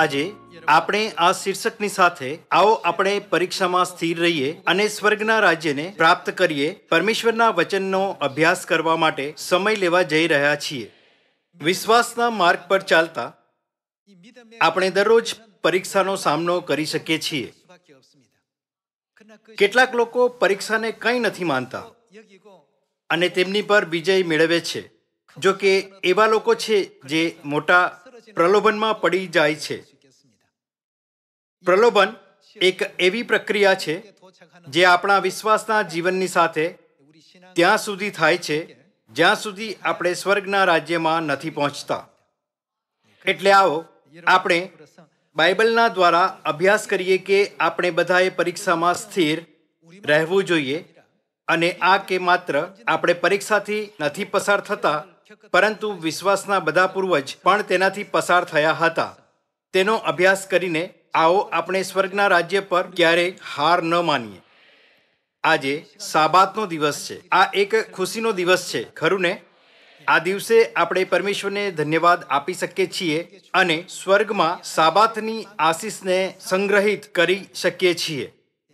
આજે આપણે આ શીર્ષકની સાથે આવો આપણે પરીક્ષામાં સ્થિર રહીએ અને સ્વર્ગના રાજ્યને પ્રાપ્ત કરીએ પરમેશ્વરના વચનનો અભ્યાસ કરવા માટે સમય લેવા જઈ રહ્યા છીએ વિશ્વાસના માર્ગ પર ચાલતા આપણે દરરોજ પરીક્ષાનો સામનો કરી શકીએ છીએ કેટલાક લોકો પરીક્ષાને કંઈ નથી માનતા અને તેમની પર વિજય મેળવે છે જો કે એવા લોકો છે જે મોટા પ્રલોભનમાં પડી જાય છે પ્રલોભન એક એવી પ્રક્રિયા છે જે આપણા વિશ્વાસના જીવનની સાથે ત્યાં સુધી થાય છે જ્યાં સુધી આપણે સ્વર્ગના રાજ્યમાં નથી પહોંચતા એટલે આવો આપણે બાઇબલના દ્વારા અભ્યાસ કરીએ કે આપણે બધાએ પરીક્ષામાં સ્થિર રહેવું જોઈએ અને આ કે માત્ર આપણે પરીક્ષાથી નથી પસાર થતા પરંતુ વિશ્વાસના બધા પૂર્વજ પણ તેનાથી પસાર થયા હતા તેનો અભ્યાસ કરીને આવો આપણે સ્વર્ગના રાજ્ય પર ક્યારેય હાર ન માનીએ આજે સાબાતનો દિવસ છે આ એક ખુશીનો દિવસ છે ખરું ને આ દિવસે આપણે પરમેશ્વરને ધન્યવાદ આપી શકીએ છીએ અને સ્વર્ગમાં સાબાતની આશીષને સંગ્રહિત કરી શકીએ છીએ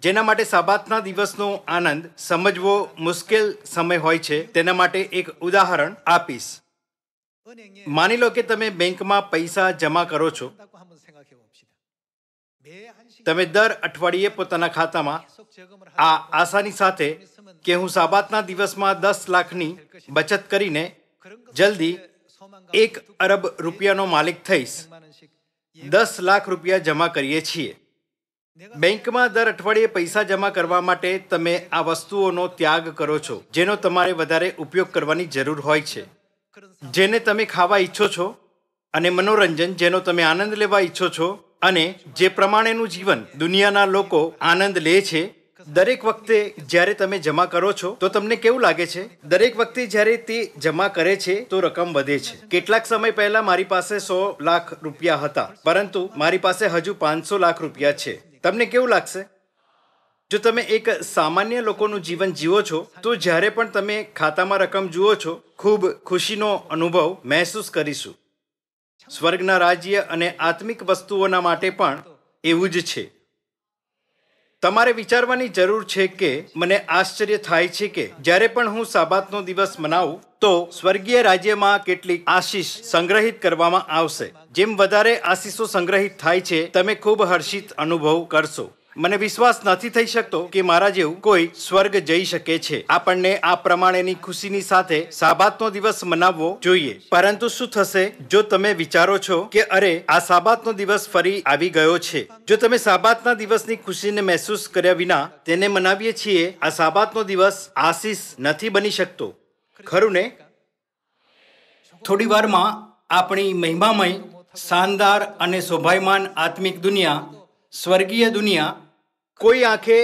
જેના માટે સાબાતના દિવસનો આનંદ સમજવો મુશ્કેલ સમય હોય છે તેના માટે એક ઉદાહરણ આપીશ માની લો કે તમે બેંકમાં પૈસા જમા કરો છો તમે દર અઠવાડિયે પોતાના ખાતામાં આ આસાની સાથે કે હું સાબાતના દિવસમાં દસ લાખની બચત કરીને જલ્દી એક અરબ રૂપિયાનો માલિક થઈશ દસ લાખ રૂપિયા જમા કરીએ છીએ બેંકમાં દર અઠવાડિયે પૈસા જમા કરવા માટે તમે આ વસ્તુઓનો ત્યાગ કરો છો જેનો તમારે વધારે ઉપયોગ કરવાની જરૂર હોય છે જેને તમે ખાવા ઈચ્છો છો અને મનોરંજન જેનો તમે આનંદ લેવા ઈચ્છો છો અને જે પ્રમાણેનું જીવન દુનિયાના લોકો આનંદ લે છે દરેક વખતે જ્યારે તમે જમા કરો છો તો તમને કેવું લાગે છે દરેક વખતે જ્યારે તે જમા કરે છે તો રકમ વધે છે કેટલાક સમય પહેલા મારી પાસે સો લાખ રૂપિયા હતા પરંતુ મારી પાસે હજુ પાંચસો લાખ રૂપિયા છે તમને કેવું લાગશે જો તમે એક સામાન્ય લોકોનું જીવન જીવો છો તો જ્યારે પણ તમે ખાતામાં રકમ જુઓ છો ખૂબ ખુશીનો અનુભવ મહેસૂસ કરીશું સ્વર્ગના રાજ્ય અને આત્મિક વસ્તુઓના માટે પણ એવું જ છે તમારે વિચારવાની જરૂર છે કે મને આશ્ચર્ય થાય છે કે જ્યારે પણ હું સાબાતનો દિવસ મનાવું તો સ્વર્ગીય રાજ્યમાં કેટલી આશીષ સંગ્રહિત કરવામાં આવશે જેમ વધારે આશીષો સંગ્રહિત થાય છે તમે ખૂબ હર્ષિત અનુભવ કરશો મને વિશ્વાસ નથી થઈ શકતો કે મારા જેવું કોઈ સ્વર્ગ જઈ શકે છે આપણને આ પ્રમાણેની ખુશીની સાથે સાબાતનો દિવસ મનાવવો જોઈએ પરંતુ શું થશે જો તમે વિચારો છો કે અરે આ સાબાતનો દિવસ ફરી આવી ગયો છે જો તમે સાબાતના દિવસની ખુશીને મહેસૂસ કર્યા વિના તેને મનાવીએ છીએ આ સાબાતનો દિવસ આશીષ નથી બની શકતો ખરું ને થોડી વારમાં આપણી મહિમામય શાનદાર અને શોભાયમાન આત્મિક દુનિયા સ્વર્ગીય દુનિયા કોઈ આંખે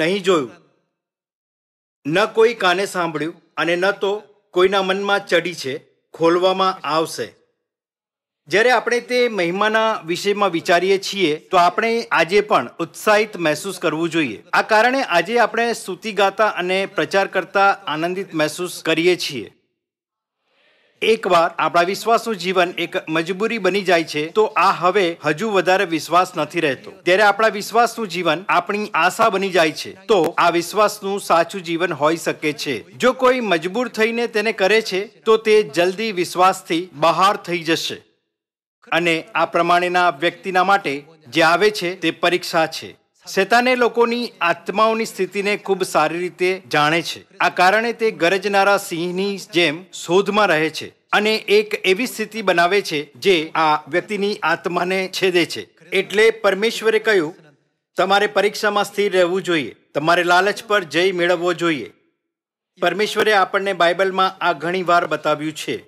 નહીં જોયું ન કોઈ કાને સાંભળ્યું અને ન તો કોઈના મનમાં ચડી છે ખોલવામાં આવશે જ્યારે આપણે તે મહિમાના વિષયમાં વિચારીએ છીએ તો આપણે આજે પણ ઉત્સાહિત મહેસૂસ કરવું જોઈએ આ કારણે આજે આપણે સુતી ગાતા અને પ્રચાર કરતા આનંદિત મહેસૂસ કરીએ છીએ એકવાર આપણા વિશ્વાસનું જીવન એક મજબૂરી બની જાય છે તો આ હવે હજુ વધારે વિશ્વાસ નથી રહેતો ત્યારે આપણા વિશ્વાસનું જીવન આપણી આશા બની જાય છે તો આ વિશ્વાસનું સાચું જીવન હોઈ શકે છે જો કોઈ મજબૂર થઈને તેને કરે છે તો તે જલ્દી વિશ્વાસથી બહાર થઈ જશે અને આ પ્રમાણેના વ્યક્તિના માટે જે આવે છે તે પરીક્ષા છે શેતાને લોકોની આત્માઓની સ્થિતિને ખૂબ સારી રીતે જાણે છે આ કારણે તે ગરજનારા સિંહની જેમ શોધમાં રહે છે અને એક એવી સ્થિતિ બનાવે છે જે આ વ્યક્તિની આત્માને છેદે છે એટલે પરમેશ્વરે કહ્યું તમારે પરીક્ષામાં સ્થિર રહેવું જોઈએ તમારે લાલચ પર જય મેળવવો જોઈએ પરમેશ્વરે આપણને બાઇબલમાં આ ઘણી વાર બતાવ્યું છે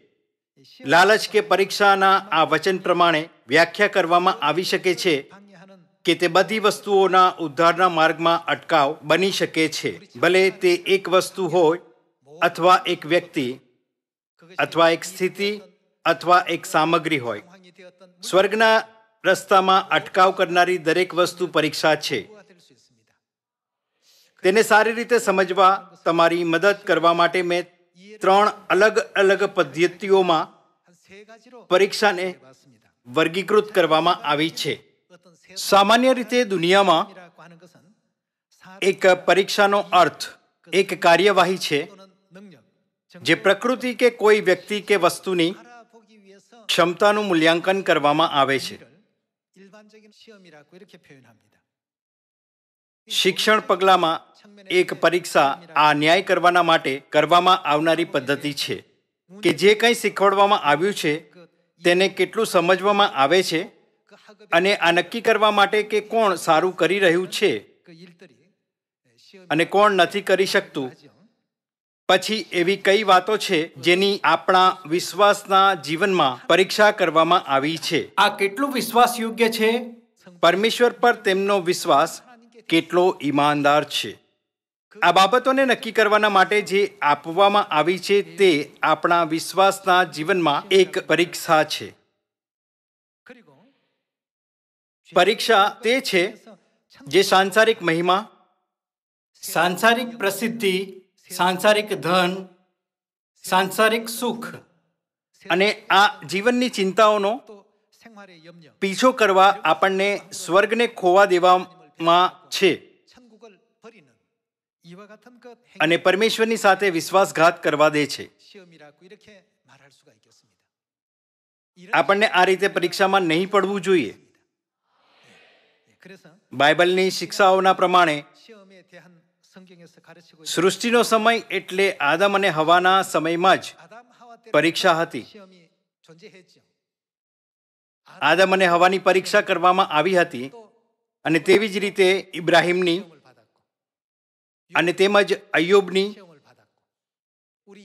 લાલચ કે પરીક્ષાના આ વચન પ્રમાણે વ્યાખ્યા કરવામાં આવી શકે છે કે તે બધી વસ્તુઓના ઉદ્ધારના માર્ગમાં અટકાવ બની શકે છે ભલે તે એક વસ્તુ હોય અથવા એક વ્યક્તિ અથવા એક સ્થિતિ અથવા એક સામગ્રી હોય સ્વર્ગના રસ્તામાં અટકાવ કરનારી દરેક વસ્તુ પરીક્ષા છે તેને સારી રીતે સમજવા તમારી મદદ કરવા માટે મેં ત્રણ અલગ અલગ પદ્ધતિઓમાં પરીક્ષાને વર્ગીકૃત કરવામાં આવી છે સામાન્ય રીતે દુનિયામાં એક પરીક્ષાનો અર્થ એક કાર્યવાહી છે જે પ્રકૃતિ કે કોઈ વ્યક્તિ કે વસ્તુની ક્ષમતાનું મૂલ્યાંકન કરવામાં આવે છે શિક્ષણ પગલામાં એક પરીક્ષા આ ન્યાય કરવાના માટે કરવામાં આવનારી પદ્ધતિ છે કે જે કંઈ શીખવાડવામાં આવ્યું છે તેને કેટલું સમજવામાં આવે છે અને આ નક્કી કરવા માટે કે કોણ સારું કરી રહ્યું છે અને કોણ નથી કરી શકતું પછી એવી કઈ વાતો છે જેની આપણા વિશ્વાસના જીવનમાં પરીક્ષા કરવામાં આવી છે આ કેટલું વિશ્વાસ યોગ્ય છે પરમેશ્વર પર તેમનો વિશ્વાસ કેટલો ઈમાનદાર છે આ બાબતોને નક્કી કરવાના માટે જે આપવામાં આવી છે તે આપણા વિશ્વાસના જીવનમાં એક પરીક્ષા છે પરીક્ષા તે છે જે સાંસારિક મહિમા સાંસારિક પ્રસિદ્ધિ સાંસારિક ધન સાંસારિક સુખ અને આ જીવનની ચિંતાઓનો પીછો કરવા આપણને સ્વર્ગને ખોવા દેવામાં છે અને પરમેશ્વરની સાથે વિશ્વાસઘાત કરવા દે છે આપણને આ રીતે પરીક્ષામાં નહીં પડવું જોઈએ બાઇબલની શિક્ષાઓના પ્રમાણે સૃષ્ટિનો સમય એટલે આદમ અને હવાના સમયમાં જ પરીક્ષા હતી આદમ અને હવાની પરીક્ષા કરવામાં આવી હતી અને તેવી જ રીતે ઇબ્રાહીમની અને તેમજ અયુબની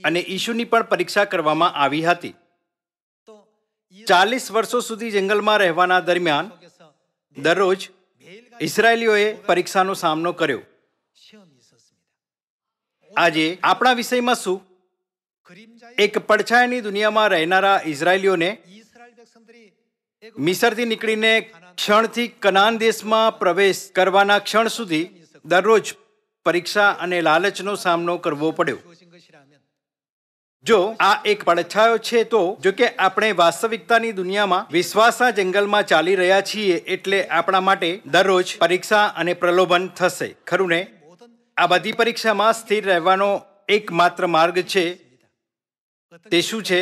અને ઈશુની પણ પરીક્ષા કરવામાં આવી હતી ચાલીસ વર્ષો સુધી જંગલમાં રહેવાના દરમિયાન દરરોજ ઇઝરાયેલીઓએ પરીક્ષાનો સામનો કર્યો આજે આપણા વિષયમાં શું એક પડછાયાની દુનિયામાં રહેનારા ઇઝરાયેલીઓને મિસરથી નીકળીને ક્ષણથી કનાન દેશમાં પ્રવેશ કરવાના ક્ષણ સુધી દરરોજ પરીક્ષા અને લાલચનો સામનો કરવો પડ્યો જો આ એક પડછાયો છે તો જો કે આપણે વાસ્તવિકતાની દુનિયામાં વિશ્વાસના જંગલમાં ચાલી રહ્યા છીએ એટલે આપણા માટે દરરોજ પરીક્ષા અને પ્રલોભન થશે ખરું ને આ બધી પરીક્ષામાં સ્થિર રહેવાનો એકમાત્ર માર્ગ છે તે શું છે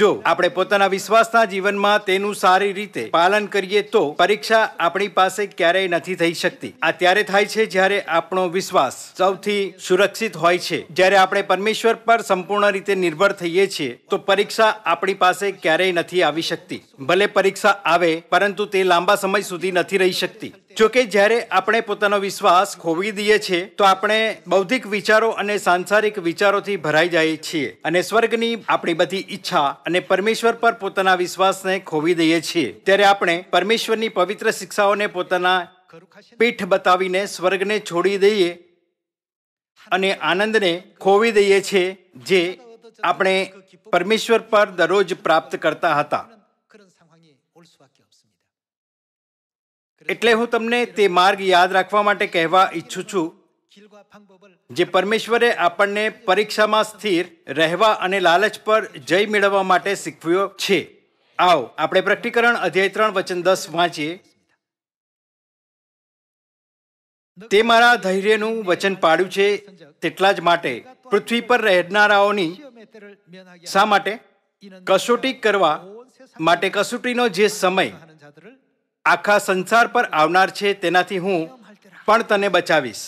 જો આપણે પોતાના વિશ્વાસના જીવનમાં તેનું સારી રીતે પાલન કરીએ તો પરીક્ષા આપણી પાસે ક્યારેય નથી થઈ શકતી આ ત્યારે થાય છે જ્યારે આપણો વિશ્વાસ સૌથી સુરક્ષિત હોય છે જ્યારે આપણે પરમેશ્વર પર સંપૂર્ણ રીતે નિર્ભર થઈએ છીએ તો પરીક્ષા આપણી પાસે ક્યારેય નથી આવી શકતી ભલે પરીક્ષા આવે પરંતુ તે લાંબા સમય સુધી નથી રહી શકતી જોકે જ્યારે આપણે પોતાનો વિશ્વાસ ખોવી દઈએ છીએ તો આપણે બૌદ્ધિક વિચારો અને સાંસારિક વિચારોથી ભરાઈ જઈએ છીએ અને સ્વર્ગની આપણી બધી ઈચ્છા અને પરમેશ્વર પર પોતાના વિશ્વાસને ખોવી દઈએ છીએ ત્યારે આપણે પરમેશ્વરની પવિત્ર શિક્ષાઓને પોતાના પીઠ બતાવીને સ્વર્ગને છોડી દઈએ અને આનંદને ખોવી દઈએ છીએ જે આપણે પરમેશ્વર પર દરરોજ પ્રાપ્ત કરતા હતા એટલે હું તમને તે માર્ગ યાદ રાખવા માટે કહેવા ઈચ્છું છું જે પરમેશ્વરે આપણને પરીક્ષામાં સ્થિર રહેવા અને લાલચ પર જય મેળવવા માટે શીખવ્યો છે આવો આપણે પ્રકટીકરણ અધ્યાય ત્રણ વચન દસ વાંચીએ તે મારા ધૈર્યનું વચન પાડ્યું છે તેટલા જ માટે પૃથ્વી પર રહેનારાઓની શા માટે કસોટી કરવા માટે કસોટીનો જે સમય આખા સંસાર પર આવનાર છે તેનાથી હું પણ તને બચાવીશ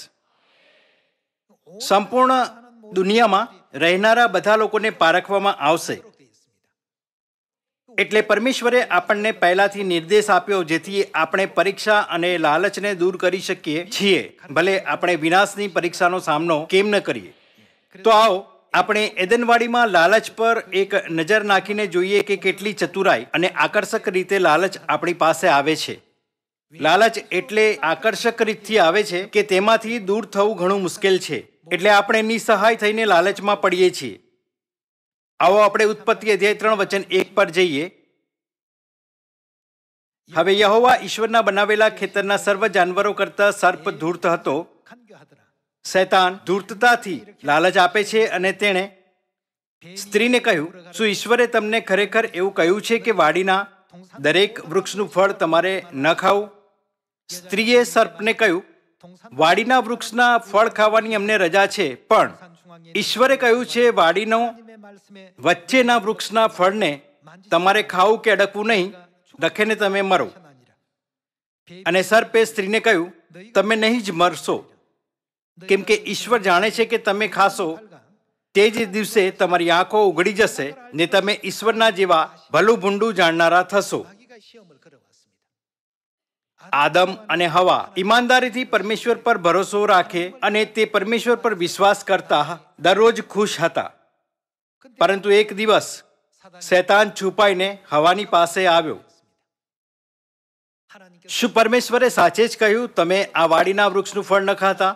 સંપૂર્ણ દુનિયામાં રહેનારા બધા લોકોને પારખવામાં આવશે એટલે પરમેશ્વરે આપણને પહેલાથી નિર્દેશ આપ્યો જેથી આપણે પરીક્ષા અને લાલચને દૂર કરી શકીએ છીએ ભલે આપણે વિનાશની પરીક્ષાનો સામનો કેમ ન કરીએ તો આવો આપણે એદનવાડીમાં લાલચ પર એક નજર નાખીને જોઈએ કે કેટલી ચતુરાઈ અને આકર્ષક રીતે લાલચ આપણી પાસે આવે છે લાલચ એટલે આકર્ષક રીતથી આવે છે કે તેમાંથી દૂર થવું ઘણું મુશ્કેલ છે એટલે આપણે નિસહાય થઈને લાલચમાં પડીએ છીએ આવો આપણે ઉત્પત્તિ અધ્યાય ત્રણ વચન એક પર જઈએ હવે યહોવા ઈશ્વરના બનાવેલા ખેતરના સર્વ જાનવરો કરતા સર્પ ધૂર્ત હતો શૈતાન ધૂર્તતાથી લાલચ આપે છે અને તેણે સ્ત્રીને કહ્યું શું ઈશ્વરે તમને ખરેખર એવું કહ્યું છે કે વાડીના દરેક વૃક્ષનું ફળ તમારે ન ખાવું સ્ત્રીએ સર્પને કહ્યું વાડીના વૃક્ષના ફળ ખાવાની અમને રજા છે પણ ઈશ્વરે કહ્યું છે વાડીનો વચ્ચેના વૃક્ષના ફળને તમારે ખાવું કે અડકવું નહીં રખેને તમે મરો અને સર્પે સ્ત્રીને કહ્યું તમે નહીં જ મરશો કેમ કે ઈશ્વર જાણે છે કે તમે ખાશો તે જ દિવસે તમારી આંખો ઉઘડી જશે ને તમે ઈશ્વરના જેવા ભલું ભૂંડું જાણનારા થશો આદમ અને હવા ઈમાનદારીથી પરમેશ્વર પર ભરોસો રાખે અને તે પરમેશ્વર પર વિશ્વાસ કરતા દરરોજ ખુશ હતા પરંતુ એક દિવસ શૈતાન છુપાઈને હવાની પાસે આવ્યો શું પરમેશ્વરે સાચે જ કહ્યું તમે આ વાડીના વૃક્ષનું ફળ ન ખાતા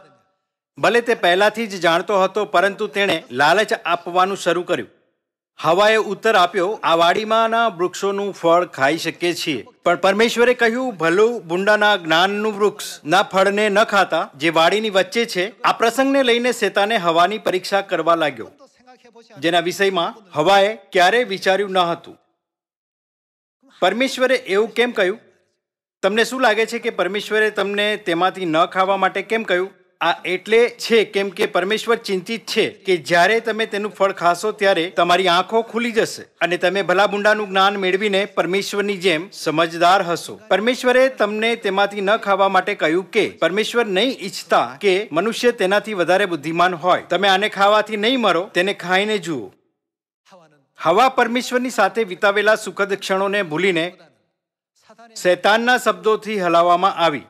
ભલે તે પહેલાંથી જ જાણતો હતો પરંતુ તેણે લાલચ આપવાનું શરૂ કર્યું હવાએ ઉત્તર આપ્યો આ વાડીમાંના વૃક્ષોનું ફળ ખાઈ શકીએ છીએ પણ પરમેશ્વરે કહ્યું ભલું ભૂંડાના જ્ઞાનનું વૃક્ષ ના ફળને ન ખાતા જે વાડીની વચ્ચે છે આ પ્રસંગને લઈને શેતાને હવાની પરીક્ષા કરવા લાગ્યો જેના વિષયમાં હવાએ ક્યારેય વિચાર્યું ન હતું પરમેશ્વરે એવું કેમ કહ્યું તમને શું લાગે છે કે પરમેશ્વરે તમને તેમાંથી ન ખાવા માટે કેમ કહ્યું આ એટલે છે કેમ કે પરમેશ્વર ચિંતિત છે કે જ્યારે તમે તેનું ફળ ખાશો ત્યારે તમારી આંખો ખુલી જશે અને તમે ભલા ભૂંડાનું જ્ઞાન મેળવીને પરમેશ્વરની જેમ સમજદાર હશો પરમેશ્વરે તમને તેમાંથી ન ખાવા માટે કહ્યું કે પરમેશ્વર નહીં ઈચ્છતા કે મનુષ્ય તેનાથી વધારે બુદ્ધિમાન હોય તમે આને ખાવાથી નહીં મરો તેને ખાઈને જુઓ હવા પરમેશ્વરની સાથે વિતાવેલા સુખદ ક્ષણોને ભૂલીને શૈતાનના શબ્દોથી હલાવવામાં આવી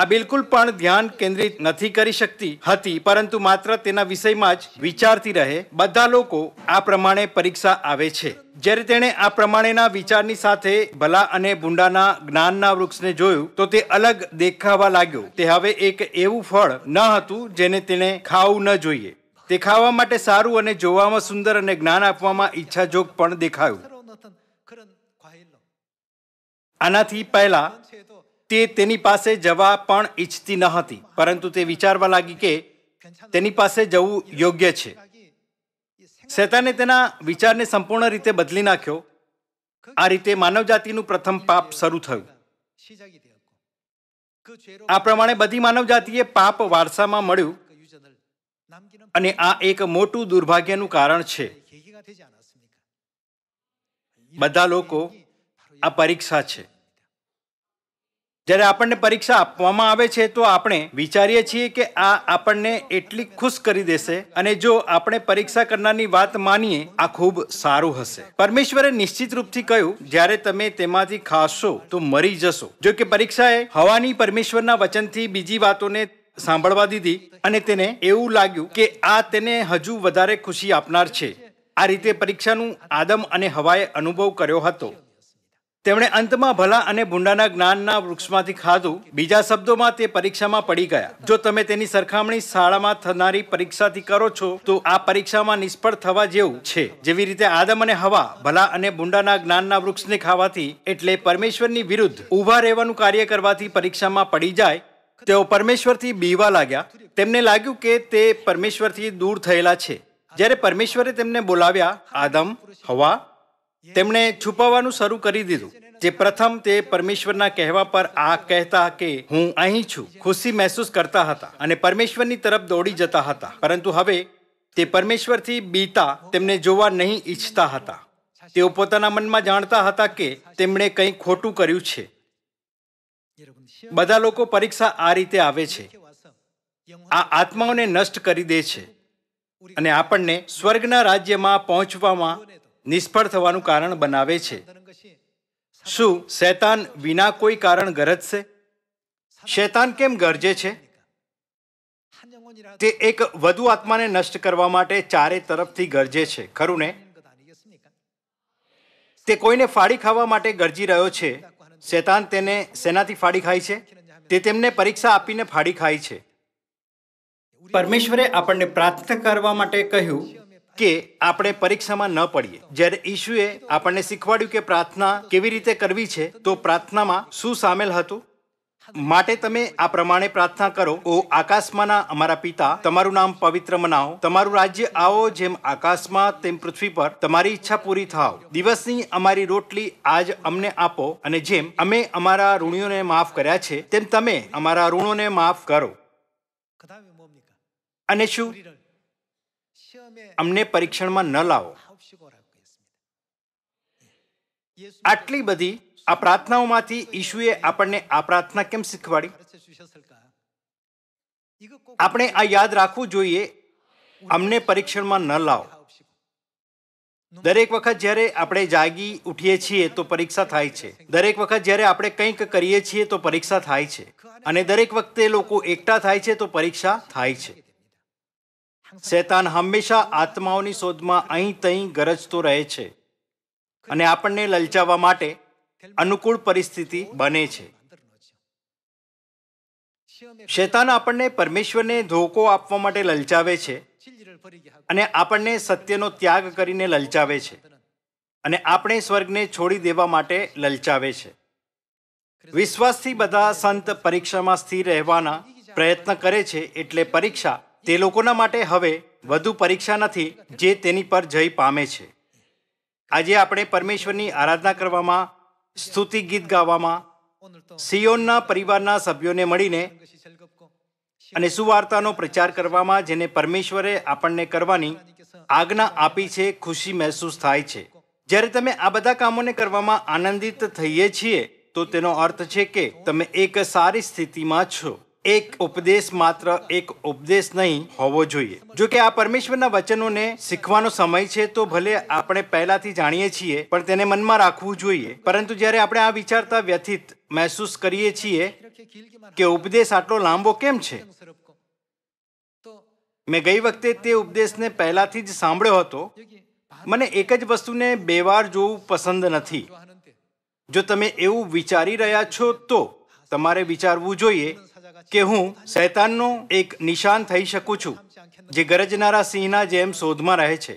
આ બિલકુલ પણ ધ્યાન કેન્દ્રિત નથી કરી શકતી હતી પરંતુ માત્ર તેના વિષયમાં જ વિચારતી રહે બધા લોકો આ પ્રમાણે પરીક્ષા આવે છે જ્યારે તેણે આ પ્રમાણેના વિચારની સાથે ભલા અને ભૂંડાના જ્ઞાનના વૃક્ષને જોયું તો તે અલગ દેખાવા લાગ્યો તે હવે એક એવું ફળ ન હતું જેને તેણે ખાવું ન જોઈએ તે ખાવા માટે સારું અને જોવામાં સુંદર અને જ્ઞાન આપવામાં ઈચ્છાજોગ પણ દેખાયું આનાથી પહેલા તે તેની પાસે જવા પણ ઈચ્છતી ન હતી પરંતુ તે વિચારવા લાગી કે તેની પાસે જવું યોગ્ય છે શેતાને તેના વિચારને સંપૂર્ણ રીતે બદલી નાખ્યો આ રીતે માનવજાતિનું પ્રથમ પાપ શરૂ થયું આ પ્રમાણે બધી માનવજાતિએ પાપ વારસામાં મળ્યું અને આ એક મોટું દુર્ભાગ્યનું કારણ છે બધા લોકો આ પરીક્ષા છે જ્યારે આપણને પરીક્ષા આપવામાં આવે છે તો આપણે વિચારીએ છીએ કે આ આપણને એટલી ખુશ કરી દેશે અને જો આપણે પરીક્ષા કરનારની વાત માનીએ આ ખૂબ સારું હશે પરમેશ્વરે નિશ્ચિત રૂપથી કહ્યું જ્યારે તમે તેમાંથી ખાશો તો મરી જશો જો કે પરીક્ષાએ હવાની પરમેશ્વરના વચનથી બીજી વાતોને સાંભળવા દીધી અને તેને એવું લાગ્યું કે આ તેને હજુ વધારે ખુશી આપનાર છે આ રીતે પરીક્ષાનું આદમ અને હવાએ અનુભવ કર્યો હતો તેમણે અંતમાં ભલા અને ભૂંડાના જ્ઞાનના વૃક્ષમાંથી ખાધું બીજા શબ્દોમાં તે પરીક્ષામાં પડી ગયા જો તમે તેની સરખામણી શાળામાં થનારી પરીક્ષાથી કરો છો તો આ પરીક્ષામાં નિષ્ફળ થવા જેવું છે જેવી રીતે આદમ અને હવા ભલા અને ભૂંડાના જ્ઞાનના વૃક્ષને ખાવાથી એટલે પરમેશ્વરની વિરુદ્ધ ઊભા રહેવાનું કાર્ય કરવાથી પરીક્ષામાં પડી જાય તેઓ પરમેશ્વરથી બીવા લાગ્યા તેમને લાગ્યું કે તે પરમેશ્વરથી દૂર થયેલા છે જ્યારે પરમેશ્વરે તેમને બોલાવ્યા આદમ હવા તેમણે છુપાવવાનું શરૂ કરી દીધું જે પ્રથમ તે પરમેશ્વરના કહેવા પર આ કહેતા કે હું અહીં છું ખુશી મહેસૂસ કરતા હતા અને પરમેશ્વરની તરફ દોડી જતા હતા પરંતુ હવે તે પરમેશ્વરથી બીતા તેમને જોવા નહીં ઈચ્છતા હતા તેઓ પોતાના મનમાં જાણતા હતા કે તેમણે કંઈ ખોટું કર્યું છે બધા લોકો પરીક્ષા આ રીતે આવે છે આ આત્માઓને નષ્ટ કરી દે છે અને આપણને સ્વર્ગના રાજ્યમાં પહોંચવામાં નિષ્ફળ થવાનું કારણ બનાવે છે શું શેતાન વિના કોઈ કારણ ગરજશે શેતાન કેમ ગરજે છે તે એક વધુ આત્માને નષ્ટ કરવા માટે ચારે તરફથી ગરજે છે ખરું ને તે કોઈને ફાડી ખાવા માટે ગરજી રહ્યો છે શેતાન તેને શેનાથી ફાડી ખાય છે તે તેમને પરીક્ષા આપીને ફાડી ખાય છે પરમેશ્વરે આપણને પ્રાર્થના કરવા માટે કહ્યું કે આપણે પરીક્ષામાં ન પડીએ જ્યારે ઈશુએ આપણને શીખવાડ્યું કે પ્રાર્થના કેવી રીતે કરવી છે તો પ્રાર્થનામાં શું સામેલ હતું માટે તમે આ પ્રમાણે પ્રાર્થના કરો ઓ આકાશમાંના અમારા પિતા તમારું નામ પવિત્ર મનાવો તમારું રાજ્ય આવો જેમ આકાશમાં તેમ પૃથ્વી પર તમારી ઈચ્છા પૂરી થાવ દિવસની અમારી રોટલી આજ અમને આપો અને જેમ અમે અમારા ઋણીઓને માફ કર્યા છે તેમ તમે અમારા ઋણોને માફ કરો અને શું અમને પરીક્ષણમાં ન લાવો આટલી બધી આ પ્રાર્થનાઓમાંથી ઈશુએ આપણને આ પ્રાર્થના કેમ શીખવાડી આપણે આ યાદ રાખવું જોઈએ અમને પરીક્ષણમાં ન લાવો દરેક વખત જ્યારે આપણે જાગી ઉઠીએ છીએ તો પરીક્ષા થાય છે દરેક વખત જ્યારે આપણે કંઈક કરીએ છીએ તો પરીક્ષા થાય છે અને દરેક વખતે લોકો એકઠા થાય છે તો પરીક્ષા થાય છે શેતાન હંમેશા આત્માઓની શોધમાં અહીં તહીં ગરજતો રહે છે અને આપણને લલચાવવા માટે અનુકૂળ પરિસ્થિતિ બને છે શેતાન આપણને પરમેશ્વરને ધોકો આપવા માટે લલચાવે છે અને આપણને સત્યનો ત્યાગ કરીને લલચાવે છે અને આપણે સ્વર્ગને છોડી દેવા માટે લલચાવે છે વિશ્વાસથી બધા સંત પરીક્ષામાં સ્થિર રહેવાના પ્રયત્ન કરે છે એટલે પરીક્ષા તે લોકોના માટે હવે વધુ પરીક્ષા નથી જે તેની પર જઈ પામે છે આજે આપણે પરમેશ્વરની આરાધના કરવામાં સ્તુતિ ગીત ગાવામાં સિયોનના પરિવારના સભ્યોને મળીને અને સુવાર્તાનો પ્રચાર કરવામાં જેને પરમેશ્વરે આપણને કરવાની આજ્ઞા આપી છે ખુશી મહેસૂસ થાય છે જ્યારે તમે આ બધા કામોને કરવામાં આનંદિત થઈએ છીએ તો તેનો અર્થ છે કે તમે એક સારી સ્થિતિમાં છો એક ઉપદેશ માત્ર એક ઉપદેશ નહીં હોવો જોઈએ જો કે આ પરમેશ્વરના વચનોને શીખવાનો સમય છે તો ભલે આપણે પહેલાથી જાણીએ છીએ પણ તેને મનમાં રાખવું જોઈએ પરંતુ જ્યારે આપણે આ વિચારતા વ્યથિત મહેસૂસ કરીએ છીએ કે ઉપદેશ આટલો લાંબો કેમ છે મેં ગઈ વખતે તે ઉપદેશને પહેલાથી જ સાંભળ્યો હતો મને એક જ વસ્તુને બે વાર જોવું પસંદ નથી જો તમે એવું વિચારી રહ્યા છો તો તમારે વિચારવું જોઈએ કે હું શૈતાનનો એક નિશાન થઈ શકું છું જે ગરજનારા સિંહના જેમ શોધમાં રહે છે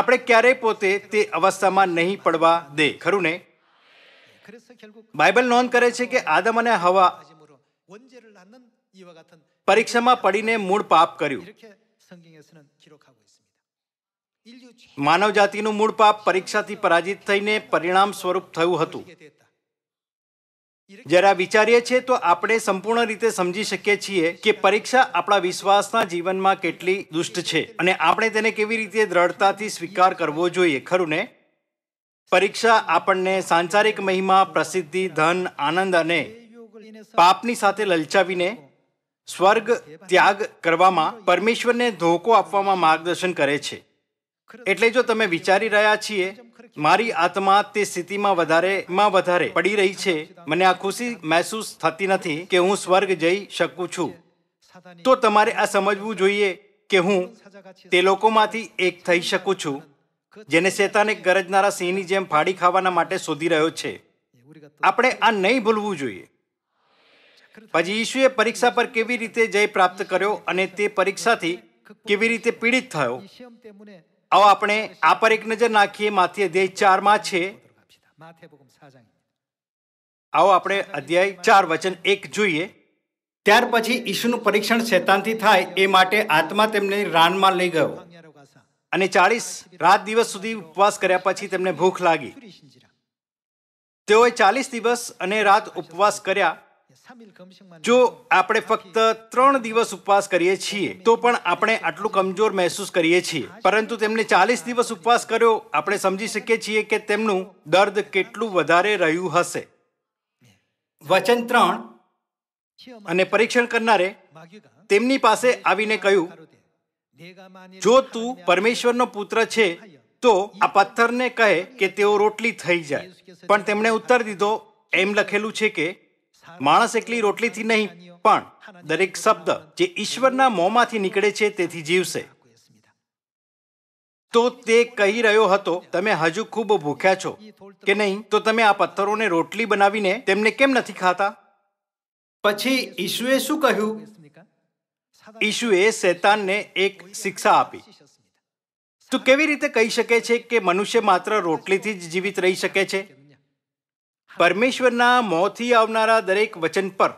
આપણે ક્યારેય પોતે તે અવસ્થામાં નહીં પડવા દે ખરું ને બાઇબલ નોંધ કરે છે કે આદમ અને હવા પરીક્ષામાં પડીને મૂળ પાપ કર્યું માનવ જાતિનું મૂળ પાપ પરીક્ષાથી પરાજિત થઈને પરિણામ સ્વરૂપ થયું હતું જરા વિચારીએ છીએ તો આપણે સંપૂર્ણ રીતે સમજી શકીએ છીએ કે પરીક્ષા આપણા વિશ્વાસના જીવનમાં કેટલી દુષ્ટ છે અને આપણે તેને કેવી રીતે દ્રઢતાથી સ્વીકાર કરવો જોઈએ ખરું ને પરીક્ષા આપણને સાંસારિક મહિમા પ્રસિદ્ધિ ધન આનંદ અને પાપની સાથે લલચાવીને સ્વર્ગ ત્યાગ કરવામાં પરમેશ્વરને ધોકો આપવામાં માર્ગદર્શન કરે છે એટલે જો તમે વિચારી રહ્યા છીએ મારી આત્મા તે સ્થિતિમાં વધારે માં વધારે પડી રહી છે મને આ ખુશી મહેસૂસ થતી નથી કે હું સ્વર્ગ જઈ શકું છું તો તમારે આ સમજવું જોઈએ કે હું તે લોકોમાંથી એક થઈ શકું છું જેને શેતાને ગરજનારા સિંહની જેમ ફાડી ખાવાના માટે શોધી રહ્યો છે આપણે આ નહીં ભૂલવું જોઈએ પછી ઈશુએ પરીક્ષા પર કેવી રીતે જય પ્રાપ્ત કર્યો અને તે પરીક્ષાથી કેવી રીતે પીડિત થયો આવો આપણે આ પર એક નજર નાખીએ માથી અધ્યાય ચારમાં છે આવો આપણે અધ્યાય ચાર વચન એક જોઈએ ત્યાર પછી ઈશુનું પરીક્ષણ શેતાનથી થાય એ માટે આત્મા તેમને રાનમાં લઈ ગયો અને ચાલીસ રાત દિવસ સુધી ઉપવાસ કર્યા પછી તેમને ભૂખ લાગી તેઓએ ચાલીસ દિવસ અને રાત ઉપવાસ કર્યા જો આપણે ફક્ત ત્રણ દિવસ ઉપવાસ કરીએ છીએ તો પણ આપણે આટલું કમજોર મહેસૂસ કરીએ છીએ પરંતુ તેમણે ચાલીસ દિવસ ઉપવાસ કર્યો આપણે સમજી શકીએ છીએ કે તેમનું દર્દ કેટલું વધારે રહ્યું હશે વચન ત્રણ અને પરીક્ષણ કરનારે તેમની પાસે આવીને કહ્યું જો તું પરમેશ્વરનો પુત્ર છે તો આ પથ્થરને કહે કે તેઓ રોટલી થઈ જાય પણ તેમણે ઉત્તર દીધો એમ લખેલું છે કે માણસ એકલી રોટલીથી નહીં પણ દરેક શબ્દ જે ઈશ્વરના મોંમાંથી નીકળે છે તેથી જીવશે તો તે કહી રહ્યો હતો તમે હજુ ખૂબ ભૂખ્યા છો કે નહીં તો તમે આ પથ્થરોને રોટલી બનાવીને તેમને કેમ નથી ખાતા પછી ઈશુએ શું કહ્યું ઈશુએ શેતાનને એક શિક્ષા આપી તો કેવી રીતે કહી શકે છે કે મનુષ્ય માત્ર રોટલીથી જ જીવિત રહી શકે છે પરમેશ્વરના મોંથી આવનારા દરેક વચન પર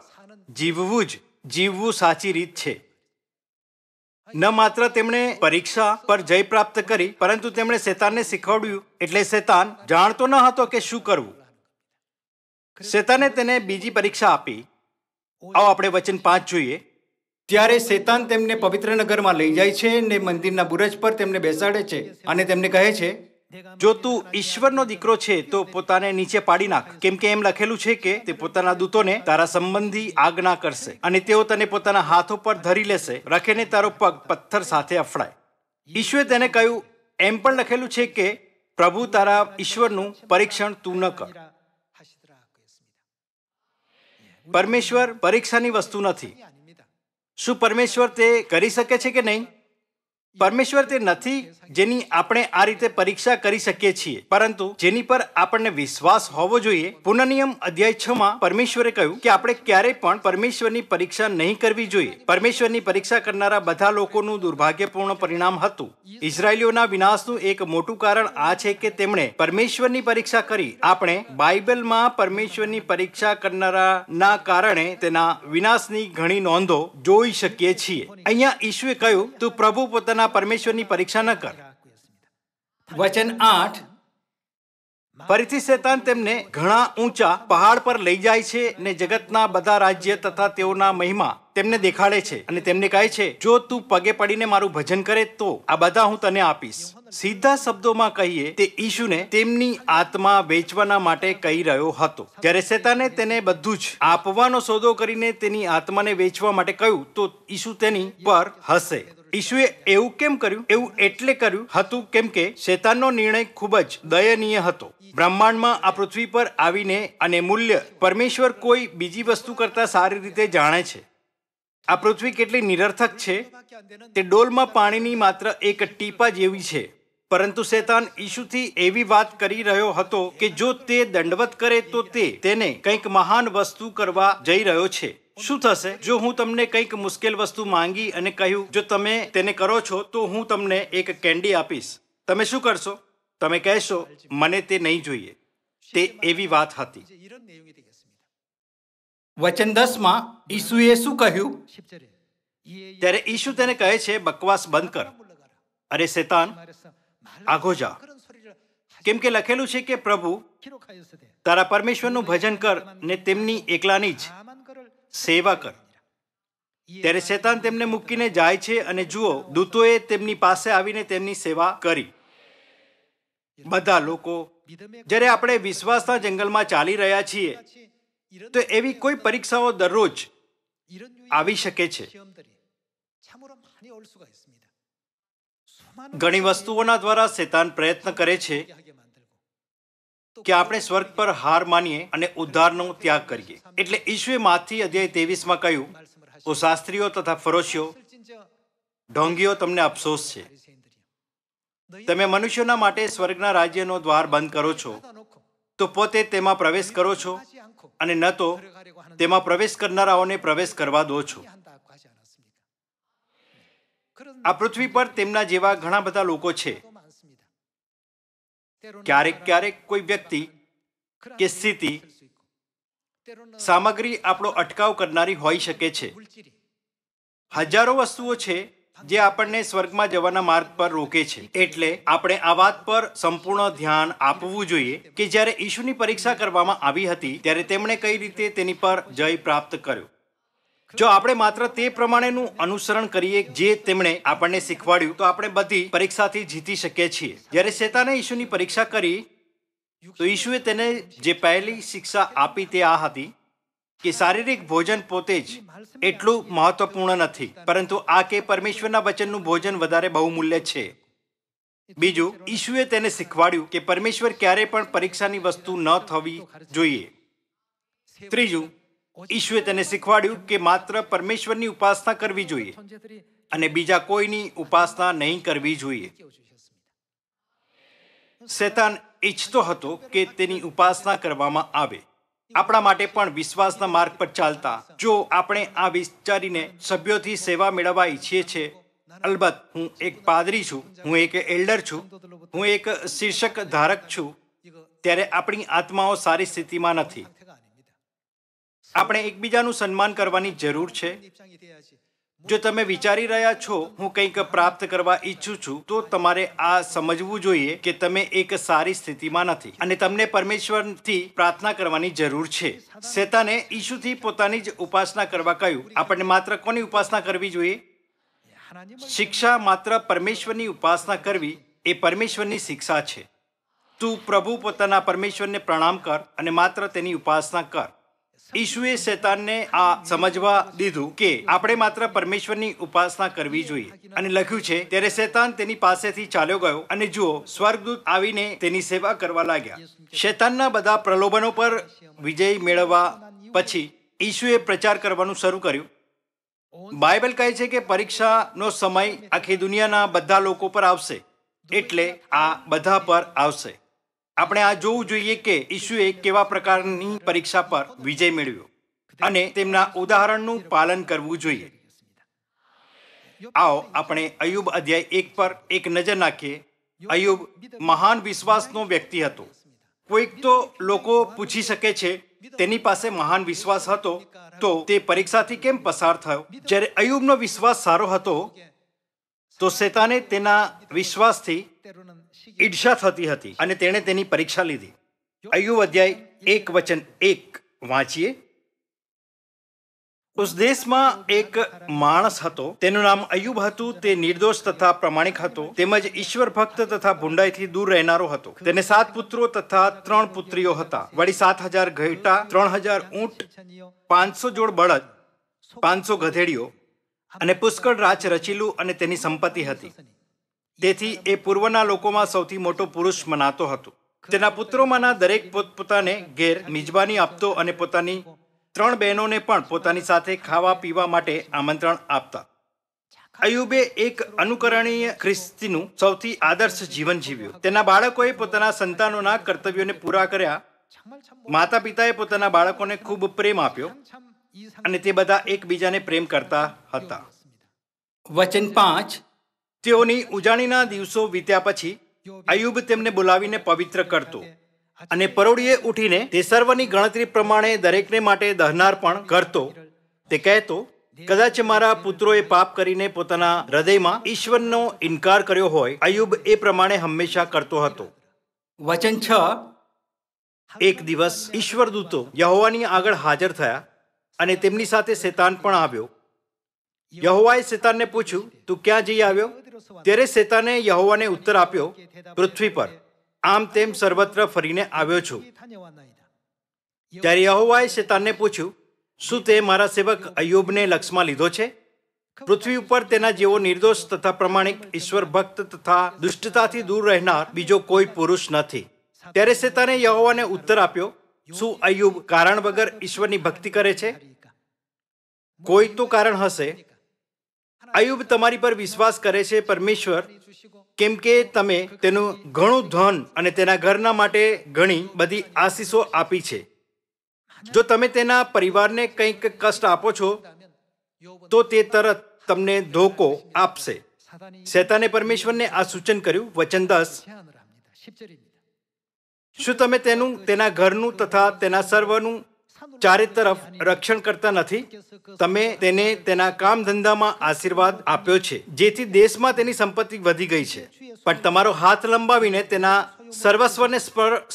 જીવવું જ જીવવું સાચી રીત છે ન માત્ર તેમણે પરીક્ષા પર જય પ્રાપ્ત કરી પરંતુ તેમણે શેતાનને શીખવાડ્યું એટલે શેતાન જાણતો ન હતો કે શું કરવું શેતાને તેને બીજી પરીક્ષા આપી આવો આપણે વચન પાંચ જોઈએ ત્યારે શેતાન તેમને પવિત્ર નગરમાં લઈ જાય છે ને મંદિરના બુરજ પર તેમને બેસાડે છે અને તેમને કહે છે જો તું ઈશ્વરનો દીકરો છે તો પોતાને નીચે પાડી નાખ કેમ કે એમ લખેલું છે કે તે પોતાના દૂતોને તારા સંબંધી આજ્ઞા કરશે અને તેઓ તને પોતાના હાથો પર ધરી લેશે રખેને તારો પગ પથ્થર સાથે અફડાય ઈશ્વરે તેને કહ્યું એમ પણ લખેલું છે કે પ્રભુ તારા ઈશ્વરનું પરીક્ષણ તું ન કર પરમેશ્વર પરીક્ષાની વસ્તુ નથી શું પરમેશ્વર તે કરી શકે છે કે નહીં પરમેશ્વર તે નથી જેની આપણે આ રીતે પરીક્ષા કરી શકીએ છીએ પરંતુ જેની પર આપણને વિશ્વાસ હોવો જોઈએ પુનઃનિયમ અધ્યાય છ માં પરમેશ્વરે કહ્યું કે આપણે ક્યારેય પણ પરમેશ્વરની પરીક્ષા નહીં કરવી જોઈએ પરમેશ્વરની પરીક્ષા કરનારા બધા લોકોનું દુર્ભાગ્યપૂર્ણ પરિણામ હતું ઇઝરાયલીઓના વિનાશનું એક મોટું કારણ આ છે કે તેમણે પરમેશ્વરની પરીક્ષા કરી આપણે બાઇબલમાં પરમેશ્વરની પરીક્ષા કરનારાના કારણે તેના વિનાશની ઘણી નોંધો જોઈ શકીએ છીએ અહીંયા ઈશ્વે કહ્યું તું પ્રભુ પોતાના પોતાના પરમેશ્વરની પરીક્ષા ન કર વચન આઠ ફરીથી શેતાન તેમને ઘણા ઊંચા પહાડ પર લઈ જાય છે ને જગતના બધા રાજ્ય તથા તેઓના મહિમા તેમને દેખાડે છે અને તેમને કહે છે જો તું પગે પડીને મારું ભજન કરે તો આ બધા હું તને આપીશ સીધા શબ્દોમાં કહીએ તે ઈશુને તેમની આત્મા વેચવાના માટે કહી રહ્યો હતો ત્યારે શેતાને તેને બધું જ આપવાનો સોદો કરીને તેની આત્માને વેચવા માટે કહ્યું તો ઈશુ તેની પર હશે ઈશુએ એવું કેમ કર્યું એવું એટલે કર્યું હતું કેમ કે શેતાનનો નિર્ણય ખૂબ જ દયનીય હતો બ્રહ્માંડમાં આ પૃથ્વી પર આવીને અને મૂલ્ય પરમેશ્વર કોઈ બીજી વસ્તુ કરતાં સારી રીતે જાણે છે આ પૃથ્વી કેટલી નિરર્થક છે તે ડોલમાં પાણીની માત્ર એક ટીપા જેવી છે પરંતુ શેતાન ઈશુથી એવી વાત કરી રહ્યો હતો કે જો તે દંડવત કરે તો તે તેને કંઈક મહાન વસ્તુ કરવા જઈ રહ્યો છે શું થશે જો હું તમને કંઈક મુશ્કેલ વસ્તુ માંગી અને કહ્યું જો તમે તેને કરો છો તો હું તમને એક કેન્ડી આપીશ તમે શું કરશો તમે કહેશો મને તે નહીં જોઈએ તે એવી વાત હતી વચન દસમાં ઈસુએ શું કહ્યું ત્યારે ઈશુ તેને કહે છે બકવાસ બંધ કર અરે શેતાન આગો જા કેમ કે લખેલું છે કે પ્રભુ તારા પરમેશ્વરનું ભજન કર ને તેમની એકલાની જ સેવા કરી ત્યારે શેતાન તેમને મૂકીને જાય છે અને જુઓ દૂતોએ તેમની પાસે આવીને તેમની સેવા કરી બધા લોકો જ્યારે આપણે વિશ્વાસના જંગલમાં ચાલી રહ્યા છીએ તો એવી કોઈ પરીક્ષાઓ દરરોજ આવી શકે છે ઘણી વસ્તુઓના દ્વારા શેતાન પ્રયત્ન કરે છે કે આપણે સ્વર્ગ પર હાર માનીએ અને ઉદ્ધારનો ત્યાગ કરીએ એટલે ઈશ્વે માથી અધ્યાય તેવીસમાં કહ્યું ઓ શાસ્ત્રીઓ તથા ફરોશીઓ ઢોંગીઓ તમને અફસોસ છે તમે મનુષ્યોના માટે સ્વર્ગના રાજ્યનો દ્વાર બંધ કરો છો તો પોતે તેમાં પ્રવેશ કરો છો અને ન તો તેમાં પ્રવેશ કરનારાઓને પ્રવેશ કરવા દો છો આ પૃથ્વી પર તેમના જેવા ઘણા બધા લોકો છે ક્યારેક ક્યારેક કોઈ વ્યક્તિ કે સ્થિતિ સામગ્રી આપણો અટકાવ કરનારી હોઈ શકે છે હજારો વસ્તુઓ છે જે આપણને સ્વર્ગમાં જવાના માર્ગ પર રોકે છે એટલે આપણે આ વાત પર સંપૂર્ણ ધ્યાન આપવું જોઈએ કે જ્યારે ઈશુની પરીક્ષા કરવામાં આવી હતી ત્યારે તેમણે કઈ રીતે તેની પર જય પ્રાપ્ત કર્યો જો આપણે માત્ર તે પ્રમાણેનું અનુસરણ કરીએ જે તેમણે આપણને શીખવાડ્યું તો આપણે બધી પરીક્ષાથી જીતી શકીએ છીએ જ્યારે શેતાને ઈશુની પરીક્ષા કરી તો ઈશુએ તેને જે પહેલી શિક્ષા આપી તે આ હતી કે શારીરિક ભોજન પોતે જ એટલું મહત્વપૂર્ણ નથી પરંતુ આ કે પરમેશ્વરના વચનનું ભોજન વધારે બહુમૂલ્ય છે બીજું ઈશુએ તેને શીખવાડ્યું કે પરમેશ્વર ક્યારે પણ પરીક્ષાની વસ્તુ ન થવી જોઈએ ત્રીજું ઈશ્વરે તેને શીખવાડ્યું કે માત્ર પરમેશ્વરની ઉપાસના કરવી જોઈએ અને બીજા કોઈની ઉપાસના નહીં કરવી જોઈએ શેતાન ઈચ્છતો હતો કે તેની ઉપાસના કરવામાં આવે આપણા માટે પણ વિશ્વાસના માર્ગ પર ચાલતા જો આપણે આ વિચારીને સભ્યોથી સેવા મેળવવા ઈચ્છીએ છીએ અલબત્ત હું એક પાદરી છું હું એક એલ્ડર છું હું એક શીર્ષક ધારક છું ત્યારે આપણી આત્માઓ સારી સ્થિતિમાં નથી આપણે એકબીજાનું સન્માન કરવાની જરૂર છે જો તમે વિચારી રહ્યા છો હું કંઈક પ્રાપ્ત કરવા ઈચ્છું છું તો તમારે આ સમજવું જોઈએ કે તમે એક સારી સ્થિતિમાં નથી અને તમને પરમેશ્વરથી પ્રાર્થના કરવાની જરૂર છે શેતાને ઈશુથી પોતાની જ ઉપાસના કરવા કહ્યું આપણને માત્ર કોની ઉપાસના કરવી જોઈએ શિક્ષા માત્ર પરમેશ્વરની ઉપાસના કરવી એ પરમેશ્વરની શિક્ષા છે તું પ્રભુ પોતાના પરમેશ્વરને પ્રણામ કર અને માત્ર તેની ઉપાસના કર ઈશુએ શૈતાનને આ સમજવા દીધું કે આપણે માત્ર પરમેશ્વરની ઉપાસના કરવી જોઈએ અને લખ્યું છે ત્યારે શૈતાન તેની પાસેથી ચાલ્યો ગયો અને જુઓ સ્વર્ગદૂત આવીને તેની સેવા કરવા લાગ્યા શૈતાનના બધા પ્રલોભનો પર વિજય મેળવવા પછી ઈશુએ પ્રચાર કરવાનું શરૂ કર્યું બાઇબલ કહે છે કે પરીક્ષાનો સમય આખી દુનિયાના બધા લોકો પર આવશે એટલે આ બધા પર આવશે આપણે આ જોવું જોઈએ કે ઈશુએ કેવા પ્રકારની પરીક્ષા પર વિજય મેળવ્યો અને તેમના ઉદાહરણનું પાલન કરવું જોઈએ આવો આપણે અયુબ અધ્યાય એક પર એક નજર નાખીએ અયુબ મહાન વિશ્વાસનો વ્યક્તિ હતો કોઈક તો લોકો પૂછી શકે છે તેની પાસે મહાન વિશ્વાસ હતો તો તે પરીક્ષાથી કેમ પસાર થયો જ્યારે અયુબનો વિશ્વાસ સારો હતો તો શેતાને તેના વિશ્વાસથી ઈર્ષા થતી હતી અને તેણે તેની પરીક્ષા લીધી અયુબ અધ્યાય એક વચન એક વાંચીએ ઉસ દેશમાં એક માણસ હતો તેનું નામ અયુબ હતું તે નિર્દોષ તથા પ્રમાણિક હતો તેમજ ઈશ્વર ભક્ત તથા ભૂંડાઈથી દૂર રહેનારો હતો તેને સાત પુત્રો તથા ત્રણ પુત્રીઓ હતા વળી સાત હજાર ઘેટા ત્રણ હજાર ઊંટ પાંચસો જોડ બળદ પાંચસો ગધેડીઓ અને પુષ્કળ રાજ રચીલું અને તેની સંપત્તિ હતી તેથી એ પૂર્વના લોકોમાં સૌથી મોટો પુરુષ મનાતો હતો તેના પુત્રોમાંના દરેક પોતપોતાને ઘેર મિજબાની આપતો અને પોતાની ત્રણ બહેનોને પણ પોતાની સાથે ખાવા પીવા માટે આમંત્રણ આપતા અયુબે એક અનુકરણીય ખ્રિસ્તીનું સૌથી આદર્શ જીવન જીવ્યું તેના બાળકોએ પોતાના સંતાનોના કર્તવ્યોને પૂરા કર્યા માતા પિતાએ પોતાના બાળકોને ખૂબ પ્રેમ આપ્યો અને તે બધા એકબીજાને પ્રેમ કરતા હતા વચન પાંચ તેઓની ઉજાણીના દિવસો વીત્યા પછી અયુબ તેમને બોલાવીને પવિત્ર કરતો અને પરોડીએ ઉઠીને તે સર્વની ગણતરી પ્રમાણે દરેકને માટે દહનાર પણ કરતો તે કહેતો કદાચ મારા પુત્રોએ પાપ કરીને પોતાના હૃદયમાં ઈશ્વરનો ઇનકાર કર્યો હોય અયુબ એ પ્રમાણે હંમેશા કરતો હતો વચન છ એક દિવસ ઈશ્વર દૂતો યહોવાની આગળ હાજર થયા અને તેમની સાથે શેતાન પણ આવ્યો યહોવાએ શેતાનને પૂછ્યું તું ક્યાં જઈ આવ્યો ત્યારે શેતાને યહોવાને ઉત્તર આપ્યો પૃથ્વી પર આમ તેમ સર્વત્ર ફરીને આવ્યો છું ત્યારે યહોવાએ શેતાનને પૂછ્યું શું તે મારા સેવક અયુબને લક્ષમાં લીધો છે પૃથ્વી ઉપર તેના જેવો નિર્દોષ તથા પ્રમાણિક ઈશ્વર ભક્ત તથા દુષ્ટતાથી દૂર રહેનાર બીજો કોઈ પુરુષ નથી ત્યારે શેતાને યહોવાને ઉત્તર આપ્યો શું અયુબ કારણ વગર ઈશ્વરની ભક્તિ કરે છે કોઈ તો કારણ હશે આયુબ તમારી પર વિશ્વાસ કરે છે પરમેશ્વર કેમ કે તમે તેનું ઘણું ધન અને તેના ઘરના માટે ઘણી બધી આશીષો આપી છે જો તમે તેના પરિવારને કંઈક કષ્ટ આપો છો તો તે તરત તમને ધોકો આપશે શેતાને પરમેશ્વરને આ સૂચન કર્યું વચન દસ શું તમે તેનું તેના ઘરનું તથા તેના સર્વનું ચારે તરફ રક્ષણ કરતા નથી તમે તેને તેના કામ ધંધામાં આશીર્વાદ આપ્યો છે જેથી દેશમાં તેની સંપત્તિ વધી ગઈ છે પણ તમારો હાથ લંબાવીને તેના સર્વસ્વને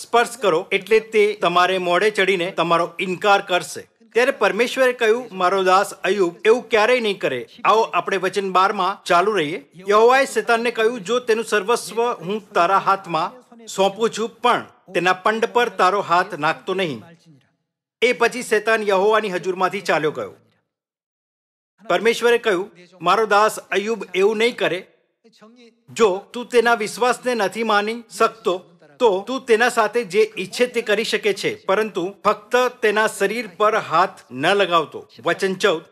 સ્પર્શ કરો એટલે તે તમારે મોડે ચડીને તમારો ઇનકાર કરશે ત્યારે પરમેશ્વરે કહ્યું મારો દાસ અયુબ એવું ક્યારેય નહીં કરે આવો આપણે વચન બારમાં ચાલુ રહીએ યહોવાએ શેતાનને કહ્યું જો તેનું સર્વસ્વ હું તારા હાથમાં સોંપું છું પણ તેના પંડ પર તારો હાથ નાખતો નહીં એ પછી શેતાન યહોવાની હજુરમાંથી ચાલ્યો ગયો પરમેશ્વરે કહ્યું મારો દાસ અયુબ એવું નહીં કરે જો તું તેના વિશ્વાસને નથી માની શકતો તો તું તેના સાથે જે ઈચ્છે તે કરી શકે છે પરંતુ ફક્ત તેના શરીર પર હાથ ન લગાવતો વચન ચૌદ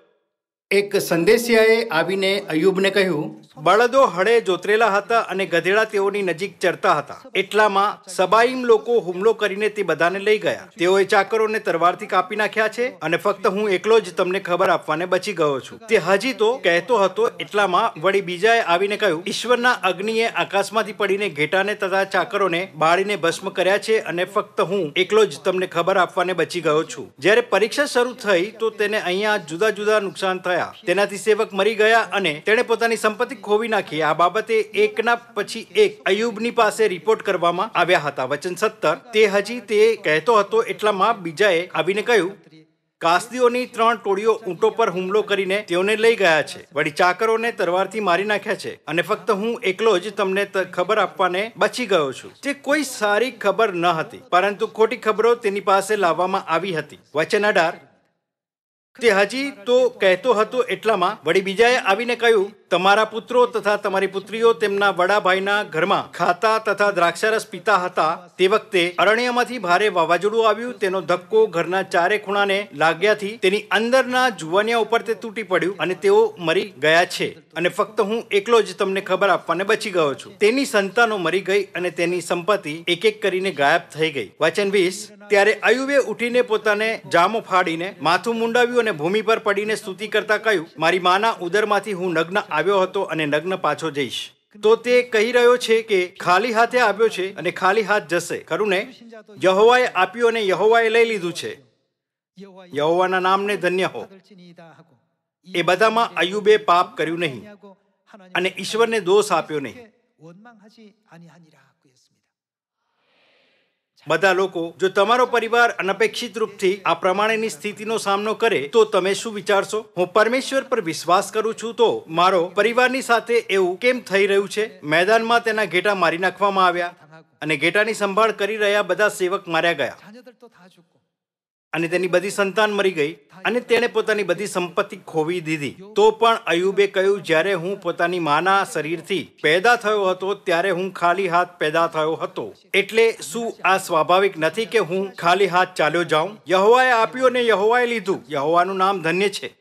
એક સંદેશિયાએ આવીને અયુબને કહ્યું બળદો હળે જોતરેલા હતા અને ગધેડા તેઓની નજીક ચરતા હતા એટલામાં સબાઈમ લોકો હુમલો કરીને તે બધાને લઈ ગયા તેઓએ ચાકરોને તરવારથી કાપી નાખ્યા છે અને ફક્ત હું એકલો જ તમને ખબર આપવાને બચી ગયો છું તે હજી તો કહેતો હતો એટલામાં વળી બીજાએ આવીને કહ્યું ઈશ્વરના અગ્નિએ આકાશમાંથી પડીને ઘેટાને તથા ચાકરોને બાળીને ભસ્મ કર્યા છે અને ફક્ત હું એકલો જ તમને ખબર આપવાને બચી ગયો છું જ્યારે પરીક્ષા શરૂ થઈ તો તેને અહીંયા જુદા જુદા નુકસાન થયા ગયા તેનાથી સેવક મરી ગયા અને તેણે પોતાની સંપત્તિ ખોવી નાખી આ બાબતે એકના પછી એક અયુબની પાસે રિપોર્ટ કરવામાં આવ્યા હતા વચન સત્તર તે હજી તે કહેતો હતો એટલામાં બીજાએ આવીને કહ્યું કાસદીઓની ત્રણ ટોળીઓ ઊંટો પર હુમલો કરીને તેઓને લઈ ગયા છે વળી ચાકરોને તરવારથી મારી નાખ્યા છે અને ફક્ત હું એકલો જ તમને ખબર આપવાને બચી ગયો છું તે કોઈ સારી ખબર ન હતી પરંતુ ખોટી ખબરો તેની પાસે લાવવામાં આવી હતી વચન અઢાર તે હજી તો કહેતો હતો એટલામાં વળી બીજાએ આવીને કહ્યું તમારા પુત્રો તથા તમારી પુત્રીઓ તેમના વડા ભાઈના ઘરમાં ખાતા તથા દ્રાક્ષારસ પીતા હતા તે વખતે અરણ્યમાંથી ભારે વાવાઝોડું આવ્યું તેનો ધક્કો ઘરના ચારે ખૂણાને લાગ્યાથી તેની અંદરના જુવાનિયા ઉપર તે તૂટી પડ્યું અને તેઓ મરી ગયા છે અને ફક્ત હું એકલો જ તમને ખબર આપવાને બચી ગયો છું તેની સંતાનો મરી ગઈ અને તેની સંપત્તિ એક એક કરીને ગાયબ થઈ ગઈ વચન વીસ ત્યારે અયુવે ઉઠીને પોતાને જામો ફાડીને માથું મુંડાવ્યું અને ભૂમિ પર પડીને સ્તુતિ કરતા કહ્યું મારી માના ઉદરમાંથી હું નગ્ન આવ્યો હતો અને નગ્ન પાછો જઈશ તો તે કહી રહ્યો છે કે ખાલી હાથે આવ્યો છે અને ખાલી હાથ જશે ખરું ને યહોવાએ આપ્યું અને યહોવાએ લઈ લીધું છે યહોવાના નામને ધન્ય હો એ બધામાં અયુબે પાપ કર્યું નહીં અને ઈશ્વરને દોષ આપ્યો નહીં બધા લોકો જો તમારો પરિવાર અનપેક્ષિત રૂપથી આ પ્રમાણેની સ્થિતિનો સામનો કરે તો તમે શું વિચારશો હું પરમેશ્વર પર વિશ્વાસ કરું છું તો મારો પરિવારની સાથે એવું કેમ થઈ રહ્યું છે મેદાનમાં તેના ઘેટા મારી નાખવામાં આવ્યા અને ઘેટાની સંભાળ કરી રહ્યા બધા સેવક માર્યા ગયા અને તેની બધી સંતાન મરી ગઈ અને તેણે પોતાની બધી સંપત્તિ ખોવી દીધી તો પણ અયુબે કહ્યું જ્યારે હું પોતાની માના શરીરથી પેદા થયો હતો ત્યારે હું ખાલી હાથ પેદા થયો હતો એટલે શું આ સ્વાભાવિક નથી કે હું ખાલી હાથ ચાલ્યો જાઉં યહોવાએ આપ્યું અને યહોવાએ લીધું યહોવાનું નામ ધન્ય છે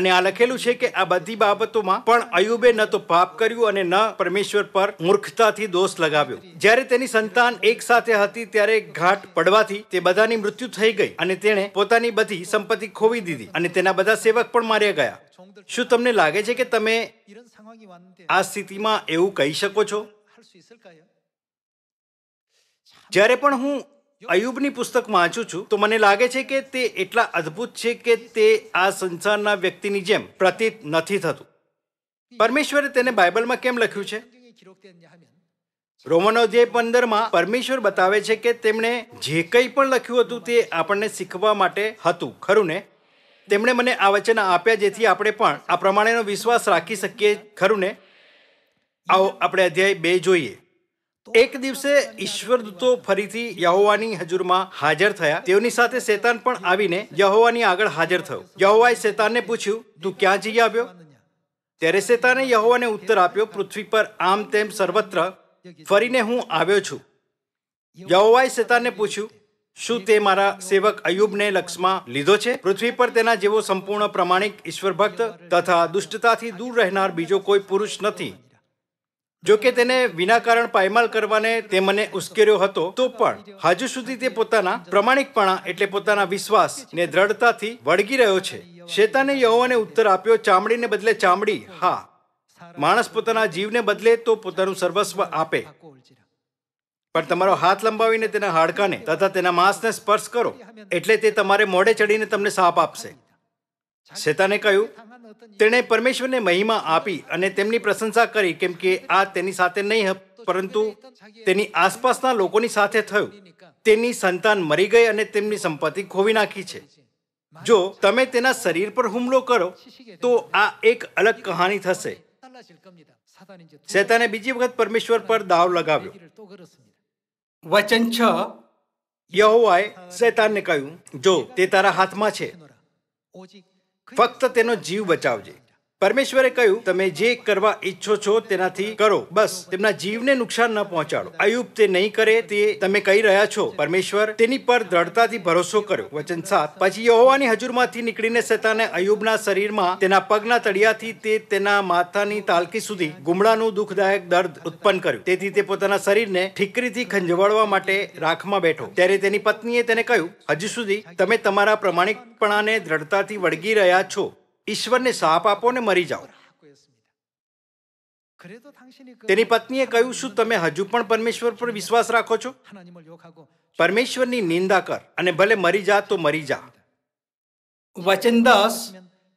અને આ લખેલું છે કે આ બધી બાબતોમાં પણ અયુબે ન તો પાપ કર્યું અને ન પરમેશ્વર પર મૂર્ખતાથી દોષ લગાવ્યો જ્યારે તેની સંતાન એક સાથે હતી ત્યારે ઘાટ પડવાથી તે બધાની મૃત્યુ થઈ ગઈ અને તેણે પોતાની બધી સંપત્તિ ખોવી દીધી અને તેના બધા સેવક પણ માર્યા ગયા શું તમને લાગે છે કે તમે આ સ્થિતિમાં એવું કહી શકો છો જ્યારે પણ હું અયુબની પુસ્તક વાંચું છું તો મને લાગે છે કે તે એટલા અદ્ભુત છે કે તે આ સંસારના વ્યક્તિની જેમ પ્રતીત નથી થતું પરમેશ્વરે તેને બાઇબલમાં કેમ લખ્યું છે રોમનો અધ્યાય પંદરમાં પરમેશ્વર બતાવે છે કે તેમણે જે કંઈ પણ લખ્યું હતું તે આપણને શીખવા માટે હતું ખરું ને તેમણે મને આ વચન આપ્યા જેથી આપણે પણ આ પ્રમાણેનો વિશ્વાસ રાખી શકીએ ખરું ને આવો આપણે અધ્યાય બે જોઈએ એક દિવસે ઈશ્વરદૂતો ફરીથી યહોવાની હજુરમાં હાજર થયા તેઓની સાથે શેતાન પણ આવીને યહોવાની આગળ હાજર થયો યહોવાએ શેતાનને પૂછ્યું તું ક્યાં જઈ આવ્યો ત્યારે શેતાને યહોવાને ઉત્તર આપ્યો પૃથ્વી પર આમ તેમ સર્વત્ર ફરીને હું આવ્યો છું યહોવાએ શેતાનને પૂછ્યું શું તે મારા સેવક અયુબને લક્ષમાં લીધો છે પૃથ્વી પર તેના જેવો સંપૂર્ણ પ્રમાણિક ઈશ્વર ભક્ત તથા દુષ્ટતાથી દૂર રહેનાર બીજો કોઈ પુરુષ નથી જો કે તેને વિના કારણ પાયમાલ કરવાને તે મને ઉશ્કેર્યો હતો તો પણ હજુ સુધી તે પોતાના પ્રમાણિકપણા એટલે પોતાના વિશ્વાસ ને દ્રઢતાથી વળગી રહ્યો છે શેતાને યહોવાને ઉત્તર આપ્યો ચામડીને બદલે ચામડી હા માણસ પોતાના જીવને બદલે તો પોતાનું સર્વસ્વ આપે પણ તમારો હાથ લંબાવીને તેના હાડકાને તથા તેના માંસને સ્પર્શ કરો એટલે તે તમારે મોડે ચડીને તમને સાપ આપશે શેતાને કહ્યું તેણે પરમેશ્વરને મહિમા આપી અને તેમની પ્રશંસા કરી કેમ કે આ તેની સાથે નહીં પરંતુ તેની આસપાસના લોકોની સાથે થયું તેની સંતાન મરી ગઈ અને તેમની સંપત્તિ ખોવી નાખી છે જો તમે તેના શરીર પર હુમલો કરો તો આ એક અલગ કહાની થશે શેતાને બીજી વખત પરમેશ્વર પર દાવ લગાવ્યો વચન છ યહોવાએ શેતાનને કહ્યું જો તે તારા હાથમાં છે ફક્ત તેનો જીવ બચાવજે પરમેશ્વરે કહ્યું તમે જે કરવા ઈચ્છો છો તેનાથી કરો બસ તેમના જીવને નુકસાન ન પહોંચાડો અયુબ તે નહીં કરે તે તમે કહી રહ્યા છો પરમેશ્વર તેની પર દ્રઢતાથી ભરોસો કર્યો વચન સાત પછી યહોવાની હજુરમાંથી નીકળીને સતાને અયુબના શરીરમાં તેના પગના તળિયાથી તે તેના માથાની તાલકી સુધી ગુમડાનું દુઃખદાયક દર્દ ઉત્પન્ન કર્યું તેથી તે પોતાના શરીરને ઠીકરીથી ખંજવાળવા માટે રાખમાં બેઠો ત્યારે તેની પત્નીએ તેને કહ્યું હજુ સુધી તમે તમારા પ્રમાણિકપણાને દ્રઢતાથી વળગી રહ્યા છો ઈશ્વરને શાપ આપો ને મરી જાઓ તેની પત્નીએ કહ્યું શું તમે હજુ પણ પરમેશ્વર પર વિશ્વાસ રાખો છો પરમેશ્વરની નિંદા કર અને ભલે મરી જા તો મરી જા વચન દસ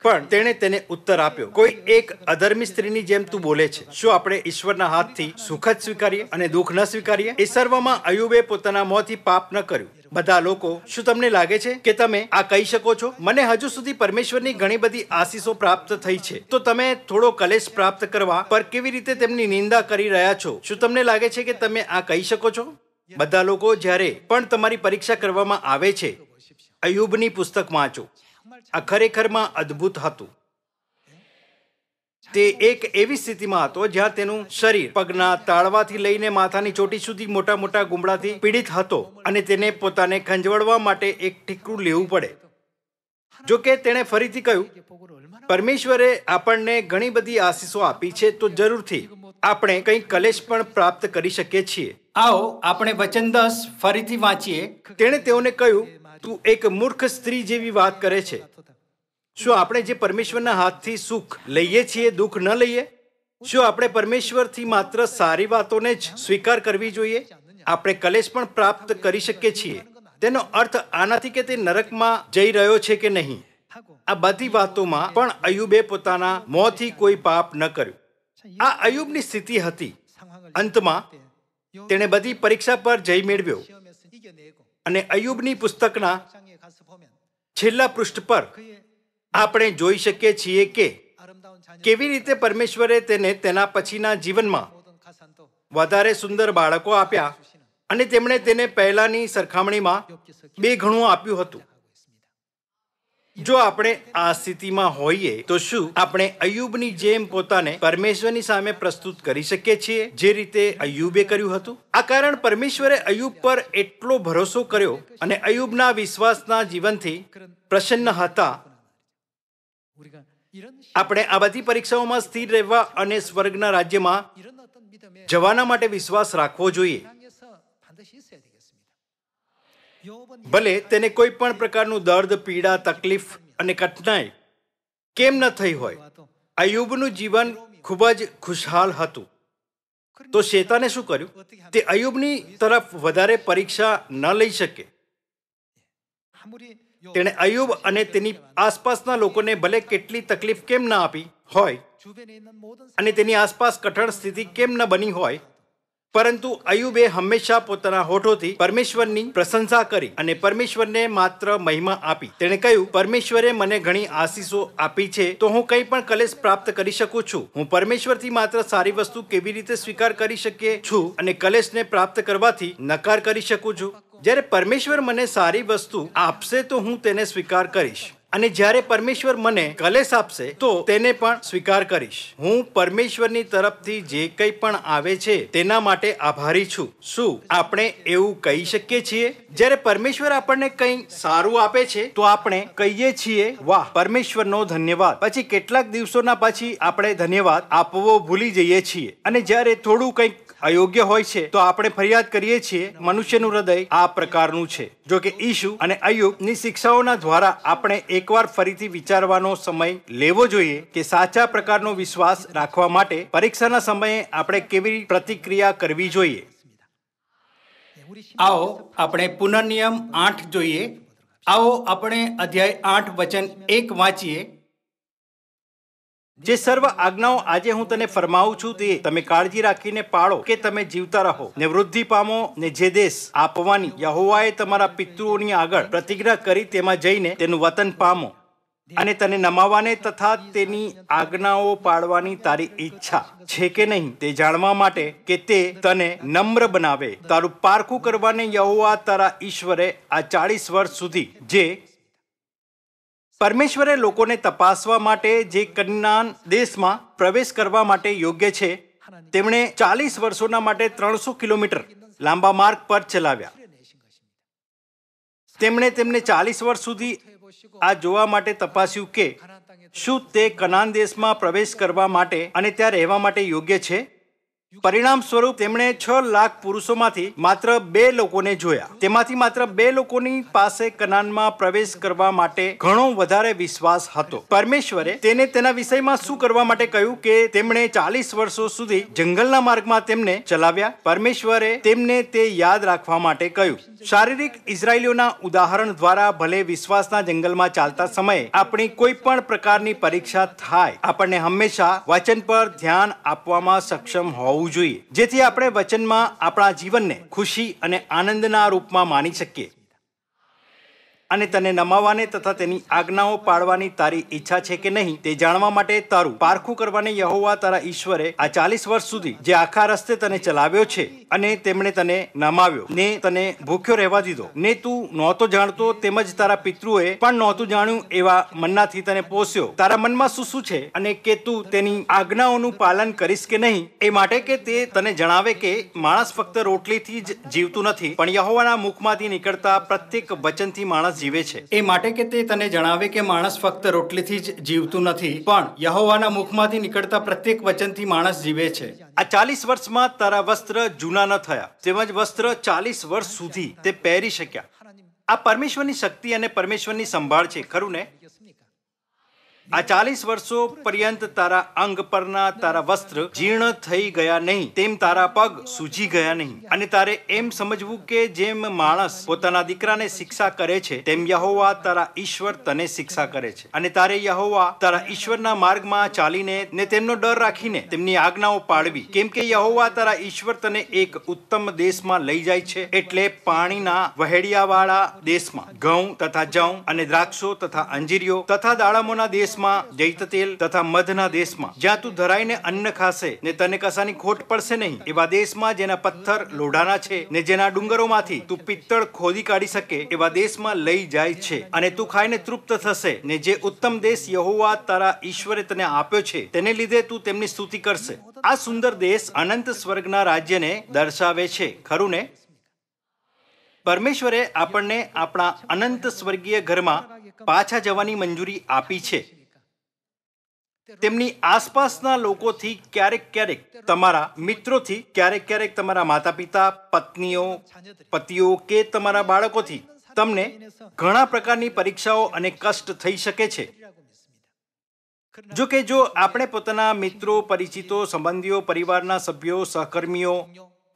પણ તેણે તેને ઉત્તર આપ્યો કોઈ એક અધર્મી સ્ત્રીની જેમ તું બોલે છે શું આપણે ઈશ્વરના હાથથી સુખ જ સ્વીકારીએ અને દુઃખ ન સ્વીકારીએ એ સર્વમાં અયુબે પોતાના મોંથી પાપ ન કર્યું બધા લોકો શું તમને લાગે છે કે તમે આ કહી શકો છો મને હજુ સુધી પરમેશ્વરની ઘણી બધી આશીષો પ્રાપ્ત થઈ છે તો તમે થોડો કલેશ પ્રાપ્ત કરવા પર કેવી રીતે તેમની નિંદા કરી રહ્યા છો શું તમને લાગે છે કે તમે આ કહી શકો છો બધા લોકો જ્યારે પણ તમારી પરીક્ષા કરવામાં આવે છે અયુબની પુસ્તક વાંચો આ ખરેખરમાં અદ્ભુત હતું તે એક એવી સ્થિતિમાં હતો જ્યાં તેનું શરીર પગના તાળવાથી લઈને માથાની ચોટી સુધી મોટા મોટા ગુમડાથી પીડિત હતો અને તેને પોતાને ખંજવડવા માટે એક ઠીકરું લેવું પડે જો કે તેણે ફરીથી કહ્યું પરમેશ્વરે આપણને ઘણી બધી આશીષો આપી છે તો જરૂરથી આપણે કંઈ કલેશ પણ પ્રાપ્ત કરી શકીએ છીએ આવો આપણે વચન દસ ફરીથી વાંચીએ તેણે તેઓને કહ્યું તું એક મૂર્ખ સ્ત્રી જેવી વાત કરે છે શું આપણે જે પરમેશ્વરના હાથથી સુખ લઈએ છીએ દુઃખ ન લઈએ શું આપણે પરમેશ્વરથી માત્ર સારી વાતોને જ સ્વીકાર કરવી જોઈએ આપણે કલેશ પણ પ્રાપ્ત કરી શકીએ છીએ તેનો અર્થ આનાથી કે તે નરકમાં જઈ રહ્યો છે કે નહીં આ બધી વાતોમાં પણ અયુબે પોતાના મોંથી કોઈ પાપ ન કર્યું આ અયુબની સ્થિતિ હતી અંતમાં તેણે બધી પરીક્ષા પર જય મેળવ્યો અને અયુબની પુસ્તકના છેલ્લા પૃષ્ઠ પર આપણે જોઈ શકીએ છીએ કે કેવી રીતે પરમેશ્વરે તેને તેના પછીના જીવનમાં વધારે સુંદર બાળકો આપ્યા અને તેમણે તેને પહેલાની સરખામણીમાં બે ગણું આપ્યું હતું જો આપણે આ સ્થિતિમાં હોઈએ તો શું આપણે અયુબની જેમ પોતાને પરમેશ્વરની સામે પ્રસ્તુત કરી શકીએ છીએ જે રીતે અયુબે કર્યું હતું આ કારણ પરમેશ્વરે અયુબ પર એટલો ભરોસો કર્યો અને અયુબના વિશ્વાસના જીવનથી પ્રસન્ન હતા આપણે આ બધી પરીક્ષાઓમાં સ્થિર રહેવા અને સ્વર્ગના રાજ્યમાં જવાના માટે વિશ્વાસ રાખવો જોઈએ ભલે તેને કોઈ પણ પ્રકારનું દર્દ પીડા તકલીફ અને કઠિનાઈ કેમ ન થઈ હોય અયુબનું જીવન ખૂબ જ ખુશહાલ હતું તો શેતાને શું કર્યું તે અયુબની તરફ વધારે પરીક્ષા ન લઈ શકે તેણે અયુબ અને તેની આસપાસના લોકોને ભલે કેટલી તકલીફ કેમ ન આપી હોય અને તેની આસપાસ કઠણ સ્થિતિ કેમ ન બની હોય પરંતુ અયુબે હંમેશા પોતાના હોઠોથી પરમેશ્વરની પ્રશંસા કરી અને પરમેશ્વરને માત્ર મહિમા આપી તેણે કહ્યું પરમેશ્વરે મને ઘણી આશીષો આપી છે તો હું કંઈ પણ કલેશ પ્રાપ્ત કરી શકું છું હું પરમેશ્વરથી માત્ર સારી વસ્તુ કેવી રીતે સ્વીકાર કરી શકીએ છું અને કલેશને પ્રાપ્ત કરવાથી નકાર કરી શકું છું જ્યારે પરમેશ્વર મને સારી વસ્તુ આપશે તો હું તેને સ્વીકાર કરીશ અને જ્યારે પરમેશ્વર મને કલેશ આપશે તો તેને પણ સ્વીકાર કરીશ હું પરમેશ્વરની તરફથી જે કંઈ પણ આવે છે તેના માટે આભારી છું શું આપણે એવું કહી શકીએ છીએ જ્યારે પરમેશ્વર આપણને કંઈ સારું આપે છે તો આપણે કહીએ છીએ વાહ પરમેશ્વરનો ધન્યવાદ પછી કેટલાક દિવસોના પછી આપણે ધન્યવાદ આપવો ભૂલી જઈએ છીએ અને જ્યારે થોડું કંઈક અયોગ્ય હોય છે તો આપણે ફરિયાદ કરીએ છીએ મનુષ્યનું હૃદય આ પ્રકારનું છે જો કે ઈશુ અને અયુબની શિક્ષાઓના દ્વારા આપણે એકવાર ફરીથી વિચારવાનો સમય લેવો જોઈએ કે સાચા પ્રકારનો વિશ્વાસ રાખવા માટે પરીક્ષાના સમયે આપણે કેવી પ્રતિક્રિયા કરવી જોઈએ આવો આપણે પુનર્નિયમ આઠ જોઈએ આવો આપણે અધ્યાય આઠ વચન એક વાંચીએ જે સર્વ આજ્ઞાઓ આજે હું તને ફરમાવું છું તે તમે કાળજી રાખીને પાળો કે તમે જીવતા રહો ને વૃદ્ધિ પામો ને જે દેશ આપવાની યહોવાએ તમારા પિતૃઓની આગળ પ્રતિજ્ઞા કરી તેમાં જઈને તેનું વતન પામો અને તને નમાવાને તથા તેની આજ્ઞાઓ પાડવાની તારી ઈચ્છા છે કે નહીં તે જાણવા માટે કે તે તને નમ્ર બનાવે તારું પારખું કરવાને યહોવા તારા ઈશ્વરે આ ચાળીસ વર્ષ સુધી જે પરમેશ્વરે લોકોને તપાસવા માટે જે કન્યાન દેશમાં પ્રવેશ કરવા માટે યોગ્ય છે તેમણે ચાલીસ વર્ષોના માટે ત્રણસો કિલોમીટર લાંબા માર્ગ પર ચલાવ્યા તેમણે તેમને ચાલીસ વર્ષ સુધી આ જોવા માટે તપાસ્યું કે શું તે કનાન દેશમાં પ્રવેશ કરવા માટે અને ત્યાં રહેવા માટે યોગ્ય છે પરિણામ સ્વરૂપ તેમણે છ લાખ પુરુષોમાંથી માત્ર બે લોકોને જોયા તેમાંથી માત્ર બે લોકોની પાસે કનાનમાં પ્રવેશ કરવા માટે ઘણો વધારે વિશ્વાસ હતો પરમેશ્વરે તેને તેના વિષયમાં શું કરવા માટે કહ્યું કે તેમણે ચાલીસ વર્ષો સુધી જંગલના માર્ગમાં તેમને ચલાવ્યા પરમેશ્વરે તેમને તે યાદ રાખવા માટે કહ્યું શારીરિક ઇઝરાયલીઓના ઉદાહરણ દ્વારા ભલે વિશ્વાસના જંગલમાં ચાલતા સમયે આપણી કોઈ પણ પ્રકારની પરીક્ષા થાય આપણને હંમેશા વચન પર ધ્યાન આપવામાં સક્ષમ હોવું હોવું જોઈએ જેથી આપણે વચનમાં આપણા જીવનને ખુશી અને આનંદના રૂપમાં માની શકીએ અને તને નમાવવાને તથા તેની આજ્ઞાઓ પાડવાની તારી ઈચ્છા છે કે નહીં તે જાણવા માટે તારું પારખું કરવાને યહોવા તારા ઈશ્વરે આ ચાલીસ વર્ષ સુધી જે આખા રસ્તે તને ચલાવ્યો છે અને તેમણે તને નમાવ્યો ને તને ભૂખ્યો રહેવા દીધો ને તું નહોતો જાણતો તેમજ તારા પિતૃએ પણ નહોતું જાણ્યું એવા મનનાથી તને પોષ્યો તારા મનમાં શું શું છે અને કે તું તેની આજ્ઞાઓનું પાલન કરીશ કે નહીં એ માટે કે તે તને જણાવે કે માણસ ફક્ત રોટલીથી જ જીવતું નથી પણ યહોવાના મુખમાંથી નીકળતા પ્રત્યેક વચનથી માણસ જીવે છે એ માટે કે તે તને જણાવે કે માણસ ફક્ત રોટલીથી જ જીવતું નથી પણ યહોવાના મુખમાંથી નીકળતા પ્રત્યેક વચનથી માણસ જીવે છે આ ચાલીસ વર્ષમાં તારા વસ્ત્ર જૂના ન થયા તેમજ વસ્ત્ર ચાલીસ વર્ષ સુધી તે પહેરી શક્યા આ પરમેશ્વરની શક્તિ અને પરમેશ્વરની સંભાળ છે ખરું ને આ ચાલીસ વર્ષો પર્યંત તારા અંગ પરના તારા વસ્ત્ર જીર્ણ થઈ ગયા નહીં તેમ તારા પગ સૂજી ગયા નહીં અને તારે એમ સમજવું કે જેમ માણસ પોતાના દીકરાને શિક્ષા કરે છે તેમ યહોવા તારા ઈશ્વર તને શિક્ષા કરે છે અને તારે યહોવા તારા ઈશ્વરના માર્ગમાં ચાલીને ને તેમનો ડર રાખીને તેમની આજ્ઞાઓ પાડવી કેમ કે યહોવા તારા ઈશ્વર તને એક ઉત્તમ દેશમાં લઈ જાય છે એટલે પાણીના વહેડિયાવાળા દેશમાં ઘઉં તથા જવ અને દ્રાક્ષો તથા અંજીરીઓ તથા દાડમોના દેશમાં દેશમાં જૈત તેલ તથા મધના દેશમાં જ્યાં તું ધરાઈને અન્ન ખાશે ને તને કસાની ખોટ પડશે નહીં એવા દેશમાં જેના પથ્થર લોઢાના છે ને જેના ડુંગરોમાંથી તું પિત્તળ ખોદી કાઢી શકે એવા દેશમાં લઈ જાય છે અને તું ખાઈને તૃપ્ત થશે ને જે ઉત્તમ દેશ યહોવા તારા ઈશ્વરે તને આપ્યો છે તેને લીધે તું તેમની સ્તુતિ કરશે આ સુંદર દેશ અનંત સ્વર્ગના રાજ્યને દર્શાવે છે ખરું ને પરમેશ્વરે આપણને આપણા અનંત સ્વર્ગીય ઘરમાં પાછા જવાની મંજૂરી આપી છે તેમની આસપાસના લોકોથી ક્યારેક ક્યારેક તમારા મિત્રોથી ક્યારેક ક્યારેક તમારા માતા પિતા પત્નીઓ પતિઓ કે તમારા બાળકોથી તમને ઘણા પ્રકારની પરીક્ષાઓ અને કષ્ટ થઈ શકે છે જો કે જો આપણે પોતાના મિત્રો પરિચિતો સંબંધીઓ પરિવારના સભ્યો સહકર્મીઓ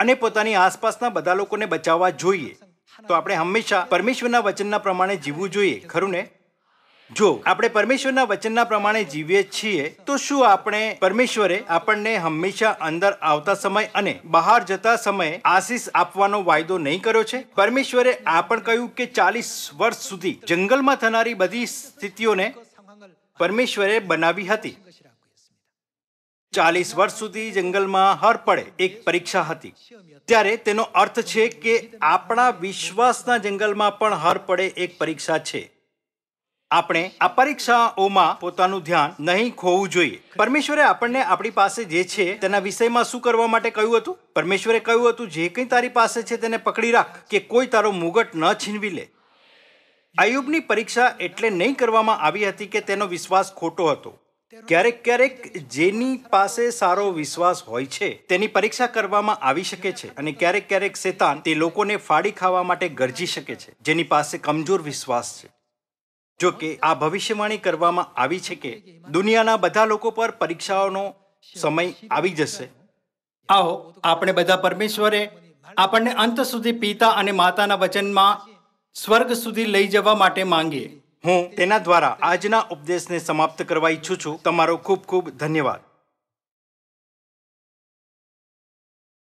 અને પોતાની આસપાસના બધા લોકોને બચાવવા જોઈએ તો આપણે હંમેશા પરમેશ્વરના વચનના પ્રમાણે જીવવું જોઈએ ખરું ને જો આપણે પરમેશ્વરના વચનના પ્રમાણે જીવીએ છીએ તો શું આપણે પરમેશ્વરે આપણને હંમેશા અંદર આવતા સમય અને બહાર જતા સમયે આશીષ આપવાનો વાયદો નહીં કર્યો છે પરમેશ્વરે આ પણ કહ્યું કે ચાલીસ વર્ષ સુધી જંગલમાં થનારી બધી સ્થિતિઓને પરમેશ્વરે બનાવી હતી ચાલીસ વર્ષ સુધી જંગલમાં હર પડે એક પરીક્ષા હતી ત્યારે તેનો અર્થ છે કે આપણા વિશ્વાસના જંગલમાં પણ હર પડે એક પરીક્ષા છે આપણે આ પરીક્ષાઓમાં પોતાનું ધ્યાન નહીં ખોવું જોઈએ પરમેશ્વરે આપણને આપણી પાસે જે છે તેના વિષયમાં શું કરવા માટે કહ્યું હતું પરમેશ્વરે કહ્યું હતું જે કંઈ તારી પાસે છે તેને પકડી રાખ કે કોઈ તારો મુગટ ન છીનવી લે આયુબની પરીક્ષા એટલે નહીં કરવામાં આવી હતી કે તેનો વિશ્વાસ ખોટો હતો ક્યારેક ક્યારેક જેની પાસે સારો વિશ્વાસ હોય છે તેની પરીક્ષા કરવામાં આવી શકે છે અને ક્યારેક ક્યારેક શેતાન તે લોકોને ફાડી ખાવા માટે ગરજી શકે છે જેની પાસે કમજોર વિશ્વાસ છે જો કે આ ભવિષ્યવાણી કરવામાં આવી છે કે દુનિયાના બધા લોકો પર પરીક્ષાઓનો સમય આવી જશે આવો આપણે બધા પરમેશ્વરે આપણને અંત સુધી પિતા અને માતાના વચનમાં સ્વર્ગ સુધી લઈ જવા માટે માંગીએ હું તેના દ્વારા આજના ઉપદેશને સમાપ્ત કરવા ઈચ્છું છું તમારો ખૂબ ખૂબ ધન્યવાદ